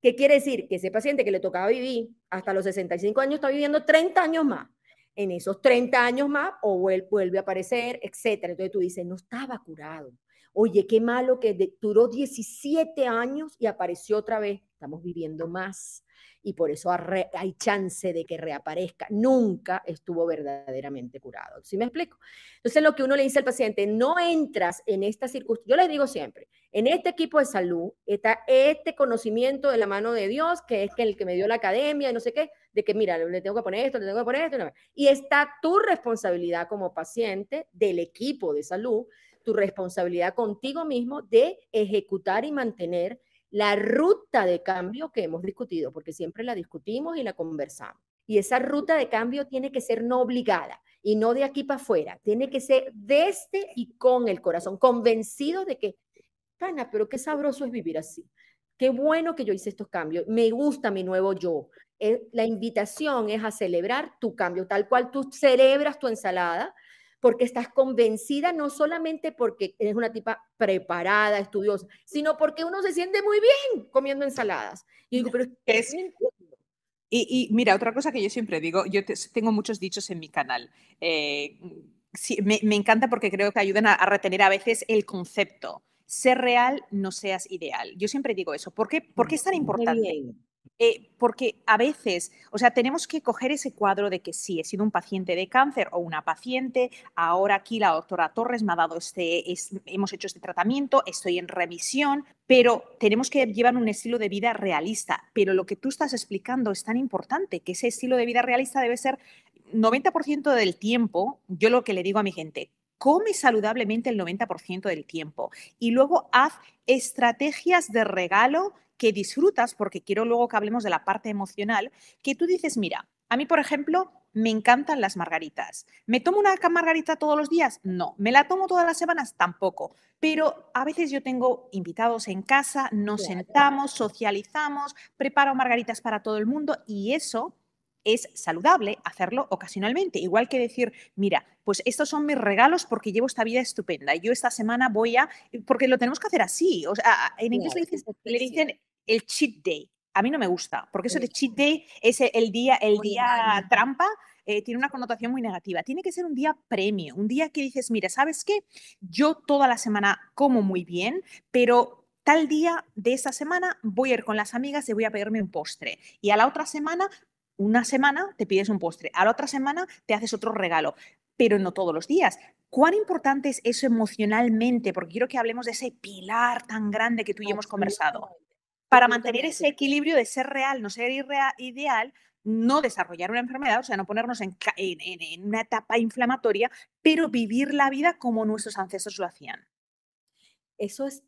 [SPEAKER 2] ¿Qué quiere decir? Que ese paciente que le tocaba vivir hasta los 65 años está viviendo 30 años más. En esos 30 años más, o vuelve, a aparecer, etcétera. Entonces tú dices, no estaba curado. Oye, qué malo que duró 17 años y apareció otra vez. Estamos viviendo más y por eso hay chance de que reaparezca. Nunca estuvo verdaderamente curado. ¿Sí me explico? Entonces, lo que uno le dice al paciente, no entras en esta circunstancia. Yo les digo siempre, en este equipo de salud está este conocimiento de la mano de Dios, que es el que me dio la academia y no sé qué, de que mira, le tengo que poner esto, le tengo que poner esto. Y está tu responsabilidad como paciente del equipo de salud tu responsabilidad contigo mismo de ejecutar y mantener la ruta de cambio que hemos discutido, porque siempre la discutimos y la conversamos. Y esa ruta de cambio tiene que ser no obligada y no de aquí para afuera, tiene que ser desde este y con el corazón, convencido de que, Tana, pero qué sabroso es vivir así. Qué bueno que yo hice estos cambios. Me gusta mi nuevo yo. Eh, la invitación es a celebrar tu cambio, tal cual tú celebras tu ensalada, porque estás convencida, no solamente porque eres una tipa preparada, estudiosa, sino porque uno se siente muy bien comiendo ensaladas. Y
[SPEAKER 1] mira, otra cosa que yo siempre digo, yo tengo muchos dichos en mi canal. Eh, me, encanta porque creo que ayudan a, retener a veces el concepto. Ser real, no seas ideal. Yo siempre digo eso. ¿Por qué, ¿Por qué es tan importante? Eh, porque a veces, o sea, tenemos que coger ese cuadro de que sí, he sido un paciente de cáncer o una paciente, ahora aquí la doctora Torres me ha dado este, hemos hecho este tratamiento, estoy en remisión, pero tenemos que llevar un estilo de vida realista. Pero lo que tú estás explicando es tan importante, que ese estilo de vida realista debe ser 90% del tiempo, yo lo que le digo a mi gente, come saludablemente el 90% del tiempo y luego haz estrategias de regalo que disfrutas, porque quiero luego que hablemos de la parte emocional, que tú dices, mira, a mí, por ejemplo, me encantan las margaritas. ¿Me tomo una margarita todos los días? No. ¿Me la tomo todas las semanas? Tampoco. Pero a veces yo tengo invitados en casa, nos sentamos, socializamos, preparo margaritas para todo el mundo y eso es saludable hacerlo ocasionalmente. Igual que decir, mira, pues estos son mis regalos porque llevo esta vida estupenda. Yo esta semana voy a. Porque lo tenemos que hacer así. O sea, en inglés le, dicen, el cheat day. A mí no me gusta, porque eso de cheat day es el día, el día trampa. Eh, tiene una connotación muy negativa. Tiene que ser un día premio, un día que dices, mira, ¿sabes qué? Yo toda la semana como muy bien, pero tal día de esa semana voy a ir con las amigas y voy a pedirme un postre. Y a la otra semana una semana te pides un postre, a la otra semana te haces otro regalo, pero no todos los días. ¿Cuán importante es eso emocionalmente? Porque quiero que hablemos de ese pilar tan grande que tú y hemos conversado. Para mantener ese equilibrio de ser real, no ser ideal, no desarrollar una enfermedad, o sea, no ponernos en, una etapa
[SPEAKER 2] inflamatoria, pero vivir la vida como nuestros ancestros lo hacían. Eso es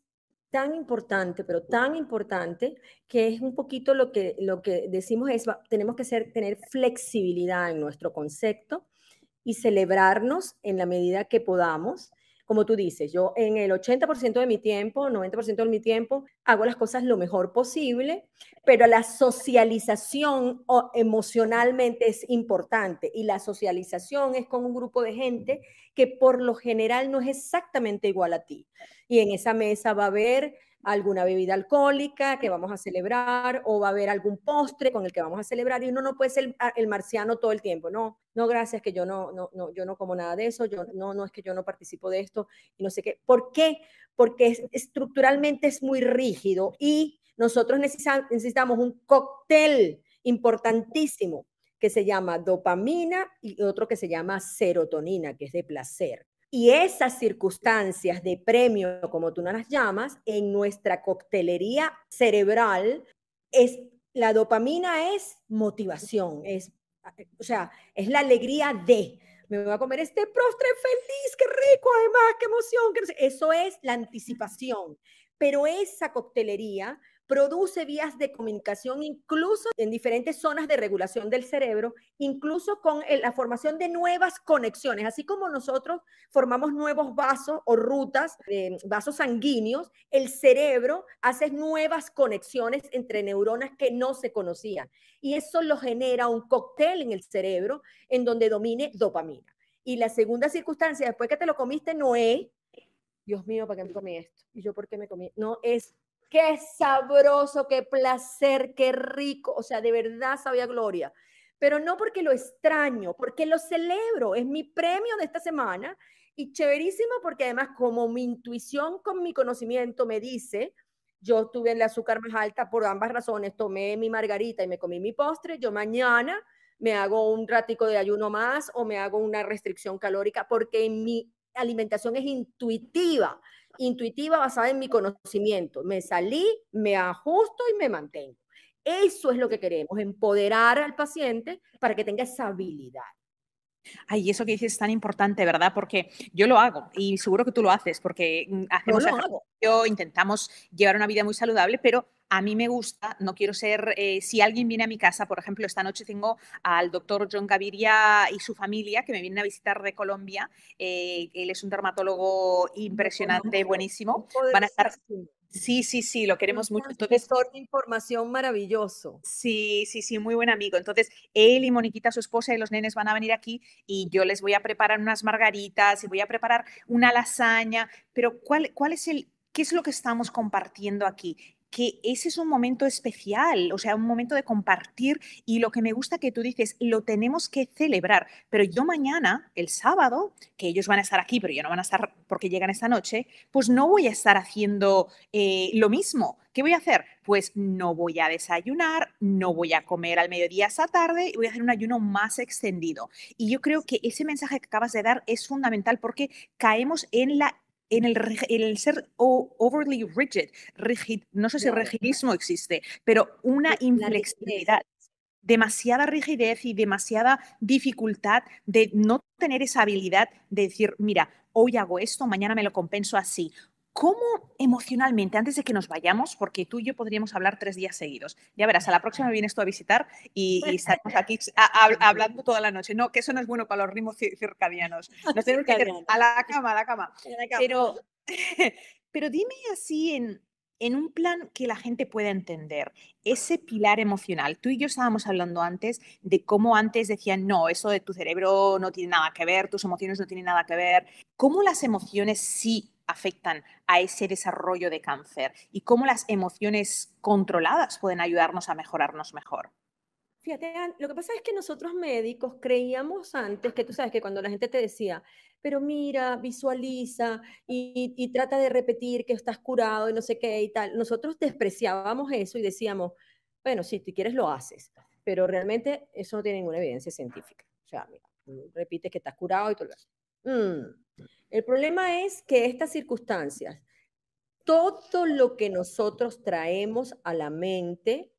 [SPEAKER 2] tan importante, pero tan importante, que es un poquito lo que, lo que decimos es, tenemos que ser, tener flexibilidad en nuestro concepto y celebrarnos en la medida que podamos como tú dices, yo en el 80% de mi tiempo, 90% de mi tiempo, hago las cosas lo mejor posible, pero la socialización emocionalmente es importante y la socialización es con un grupo de gente que por lo general no es exactamente igual a ti. Y en esa mesa va a haber alguna bebida alcohólica que vamos a celebrar o va a haber algún postre con el que vamos a celebrar y uno no puede ser ah, el, marciano todo el tiempo, no, no, gracias que yo no, no, no, yo no como nada de eso, yo no, no es que yo no participo de esto y no sé qué. ¿Por qué? Porque estructuralmente es muy rígido y nosotros necesitamos un cóctel importantísimo que se llama dopamina y otro que se llama serotonina, que es de placer. Y esas circunstancias de premio, como tú no las llamas, en nuestra coctelería cerebral, es, la dopamina es motivación, es, eh, o sea, es la alegría de, me voy a comer este postre feliz, qué rico, además, qué emoción. Eso es la anticipación. Pero esa coctelería produce vías de comunicación incluso en diferentes zonas de regulación del cerebro, incluso con la formación de nuevas conexiones, así como nosotros formamos nuevos vasos o rutas, eh, vasos sanguíneos, el cerebro hace nuevas conexiones entre neuronas que no se conocían y eso lo genera un cóctel en el cerebro en donde domine dopamina. Y la segunda circunstancia, después que te lo comiste, no es, Dios mío, ¿para qué me comí esto? ¿Y yo por qué me comí? No es Qué sabroso, qué placer, qué rico. O sea, de verdad sabía gloria. Pero no porque lo extraño, porque lo celebro. Es mi premio de esta semana y chéverísimo porque además como mi intuición con mi conocimiento me dice, yo estuve en la azúcar más alta por ambas razones, tomé mi margarita y me comí mi postre, yo mañana me hago un ratico de ayuno más o me hago una restricción calórica porque mi alimentación es intuitiva intuitiva basada en mi conocimiento. Me salí, me ajusto y me mantengo. Eso es lo que queremos, empoderar al paciente para que tenga esa habilidad. Ay, eso que
[SPEAKER 1] dices es tan importante, ¿verdad? Porque yo lo hago y seguro que tú lo haces, porque mm, hacemos yo intentamos llevar una vida muy saludable, pero a mí me gusta, no quiero ser, eh, si alguien viene a mi casa, por ejemplo, esta noche tengo al doctor John Gaviria y su familia que me vienen a visitar de Colombia, eh, él es un dermatólogo impresionante, buenísimo, van a estar Sí, sí, sí, lo queremos mucho. Entonces, de información maravilloso. Sí, sí, sí, muy buen amigo. Entonces, él y Moniquita, su esposa y los nenes van a venir aquí y yo les voy a preparar unas margaritas y voy a preparar una lasaña. Pero, ¿cuál, cuál es el, qué es lo que estamos compartiendo aquí? que ese es un momento especial, o sea, un momento de compartir y lo que me gusta que tú dices, lo tenemos que celebrar, pero yo mañana, el sábado, que ellos van a estar aquí, pero ya no van a estar porque llegan esta noche, pues no voy a estar haciendo eh, lo mismo. ¿Qué voy a hacer? Pues no voy a desayunar, no voy a comer al mediodía esa tarde y voy a hacer un ayuno más extendido. Y yo creo que ese mensaje que acabas de dar es fundamental porque caemos en la en el, ser overly rigid, no sé si rigidismo existe, pero una inflexibilidad demasiada rigidez y demasiada dificultad de no tener esa habilidad de decir, mira, hoy hago esto, mañana me lo compenso así, ¿Cómo emocionalmente, antes de que nos vayamos, porque tú y yo podríamos hablar tres días seguidos, ya verás, a la próxima vienes tú a visitar y, y aquí hablando toda la noche. No, que eso no es bueno para los ritmos circadianos. Nos tenemos que ir a la cama, a la cama. Pero, pero dime así en, en un plan que la gente pueda entender. Ese pilar emocional. Tú y yo estábamos hablando antes de cómo antes decían, no, eso de tu cerebro no tiene nada que ver, tus emociones no tienen nada que ver. ¿Cómo las emociones sí afectan a ese desarrollo de cáncer y cómo las emociones controladas pueden ayudarnos a mejorarnos mejor?
[SPEAKER 2] Fíjate, lo que pasa es que nosotros médicos creíamos antes que tú sabes que cuando la gente te decía, pero mira, visualiza y, trata de repetir que estás curado y no sé qué y tal, nosotros despreciábamos eso y decíamos, bueno, si tú quieres lo haces, pero realmente eso no tiene ninguna evidencia científica. O sea, mira, repites que estás curado y todo lo mm. El problema es que estas circunstancias, todo lo que nosotros traemos a la mente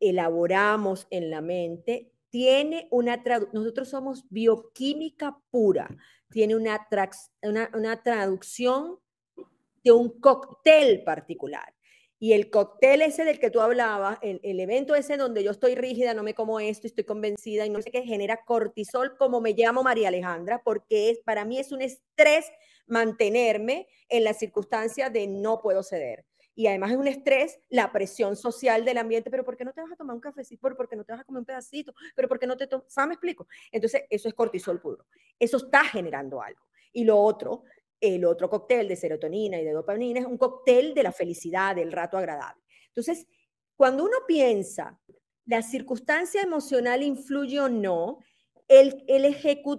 [SPEAKER 2] elaboramos en la mente tiene una nosotros somos bioquímica pura, tiene una, una, traducción de un cóctel particular. Y el cóctel ese del que tú hablabas, el, evento ese donde yo estoy rígida, no me como esto, estoy convencida y no sé qué, genera cortisol, como me llamo María Alejandra, porque para mí es un estrés mantenerme en la circunstancia de no puedo ceder y además es un estrés, la presión social del ambiente, pero ¿por qué no te vas a tomar un cafecito? ¿Por qué no te vas a comer un pedacito? ¿Pero por qué no te tomas? ¿Me explico? Entonces, eso es cortisol puro. Eso está generando algo. Y lo otro, el otro cóctel de serotonina y de dopamina es un cóctel de la felicidad, del rato agradable. Entonces, cuando uno piensa la circunstancia emocional influye o no, el, el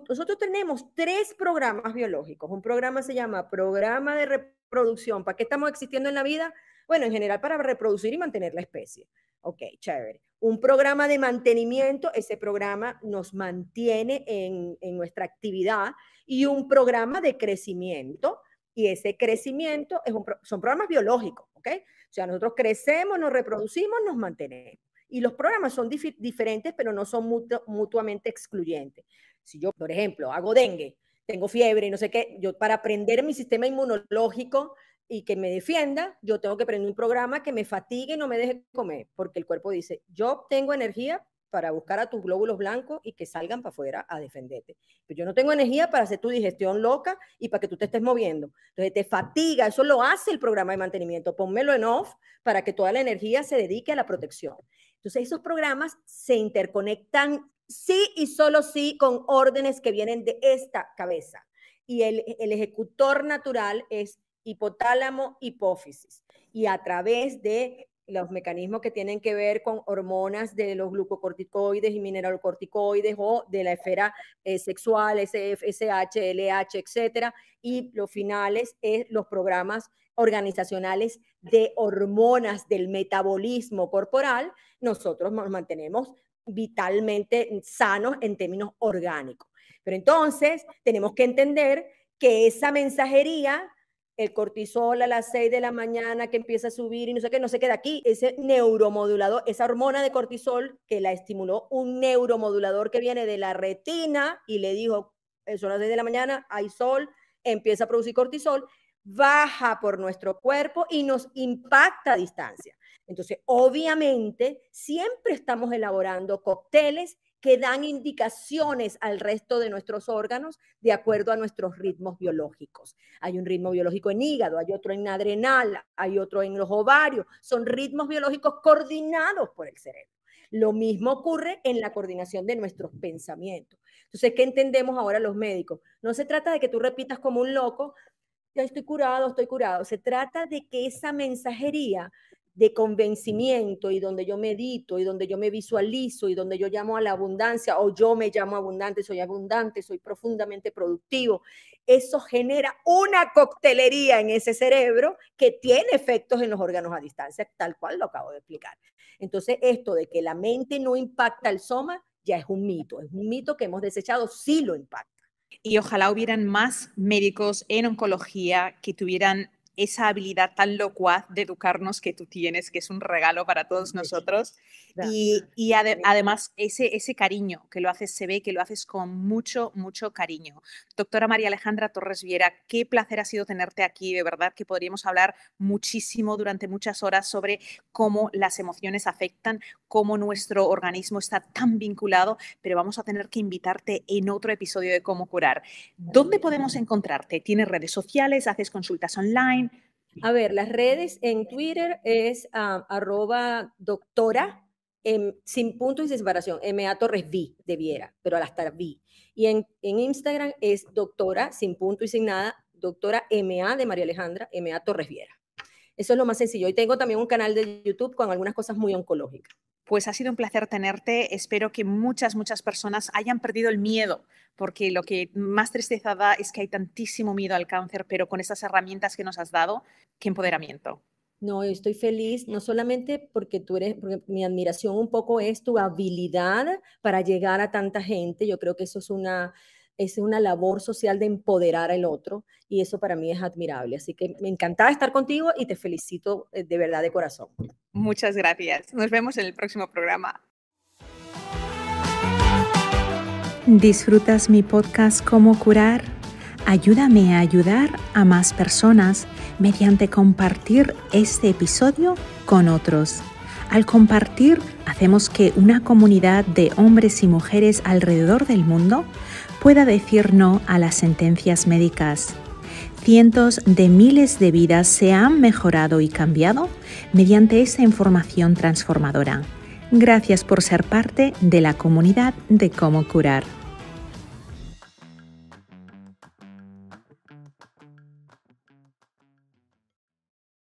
[SPEAKER 2] Nosotros tenemos tres programas biológicos. Un programa se llama Programa de Reproducción. ¿Para qué estamos existiendo en la vida? Bueno, en general para reproducir y mantener la especie. Ok, chévere. Un programa de mantenimiento, ese programa nos mantiene en, nuestra actividad y un programa de crecimiento, y ese crecimiento es son programas biológicos, ¿ok? O sea, nosotros crecemos, nos reproducimos, nos mantenemos. Y los programas son diferentes, pero no son mutuamente excluyentes. Si yo, por ejemplo, hago dengue, tengo fiebre, y no sé qué, yo para aprender mi sistema inmunológico y que me defienda, yo tengo que aprender un programa que me fatigue y no me deje comer, porque el cuerpo dice, yo tengo energía para buscar a tus glóbulos blancos y que salgan para afuera a defenderte. Pero yo no tengo energía para hacer tu digestión loca y para que tú te estés moviendo. Entonces te fatiga, eso lo hace el programa de mantenimiento. Pónmelo en off para que toda la energía se dedique a la protección. Entonces, esos programas se interconectan sí y solo sí con órdenes que vienen de esta cabeza. Y el, el ejecutor natural es hipotálamo, hipófisis. Y a través de los mecanismos que tienen que ver con hormonas de los glucocorticoides y mineralocorticoides o de la esfera eh, sexual, SF, LH, etcétera. Y los finales es los programas organizacionales de hormonas del metabolismo corporal. Nosotros nos mantenemos vitalmente sanos en términos orgánicos. Pero entonces tenemos que entender que esa mensajería el cortisol a las 6 de la mañana que empieza a subir y no sé qué, no se queda aquí. Ese neuromodulador, esa hormona de cortisol que la estimuló un neuromodulador que viene de la retina y le dijo, eh, son las 6 de la mañana, hay sol, empieza a producir cortisol, baja por nuestro cuerpo y nos impacta a distancia. Entonces, obviamente, siempre estamos elaborando cócteles que dan indicaciones al resto de nuestros órganos de acuerdo a nuestros ritmos biológicos. Hay un ritmo biológico en hígado, hay otro en adrenal, hay otro en los ovarios. Son ritmos biológicos coordinados por el cerebro. Lo mismo ocurre en la coordinación de nuestros pensamientos. Entonces, ¿qué entendemos ahora los médicos? No se trata de que tú repitas como un loco, ya estoy curado, estoy curado. Se trata de que esa mensajería de convencimiento y donde yo medito y donde yo me visualizo y donde yo llamo a la abundancia o yo me llamo abundante, soy abundante, soy profundamente productivo, eso genera una coctelería en ese cerebro que tiene efectos en los órganos a distancia, tal cual lo acabo de explicar. Entonces, esto de que la mente no impacta el soma ya es un mito, es un mito que hemos desechado, sí lo impacta.
[SPEAKER 1] Y ojalá hubieran más médicos en oncología que tuvieran esa habilidad tan locuaz de educarnos que tú tienes, que es un regalo para todos nosotros. Y, además ese, ese cariño que lo haces, se ve que lo haces con mucho, mucho cariño. Doctora María Alejandra Torres Viera, qué placer ha sido tenerte aquí. De verdad que podríamos hablar muchísimo durante muchas horas sobre cómo las emociones afectan, cómo nuestro organismo está tan vinculado, pero vamos a tener que invitarte en otro episodio de Cómo Curar. ¿Dónde podemos encontrarte? ¿Tienes redes sociales? ¿Haces consultas online? A ver, las
[SPEAKER 2] redes en Twitter es ah, arroba doctora em, sin punto y sin separación, M.A. Torres V de Viera, pero al estar V. Y en, en, Instagram es doctora sin punto y sin nada, doctora M.A. de María Alejandra, M.A. Torres Viera. Eso es lo más sencillo. Y tengo también un canal de YouTube con algunas cosas muy oncológicas. Pues ha sido un placer
[SPEAKER 1] tenerte. Espero que muchas, muchas personas hayan perdido el miedo, porque lo que más tristeza da es que hay tantísimo miedo al cáncer, pero con esas herramientas que nos has dado, qué empoderamiento.
[SPEAKER 2] No, estoy feliz, no solamente porque tú eres, porque mi admiración un poco es tu habilidad para llegar a tanta gente. Yo creo que eso es una es una labor social de empoderar al otro y eso para mí es admirable. Así que me encantaba estar contigo y te felicito eh, de verdad de corazón. Muchas gracias. Nos vemos en el próximo programa.
[SPEAKER 1] ¿Disfrutas mi podcast Cómo curar? Ayúdame a ayudar a más personas mediante compartir este episodio con otros. Al compartir, hacemos que una comunidad de hombres y mujeres alrededor del mundo pueda decir no a las sentencias médicas. Cientos de miles de vidas se han mejorado y cambiado mediante esa información transformadora. Gracias por ser parte de la comunidad de cómo curar.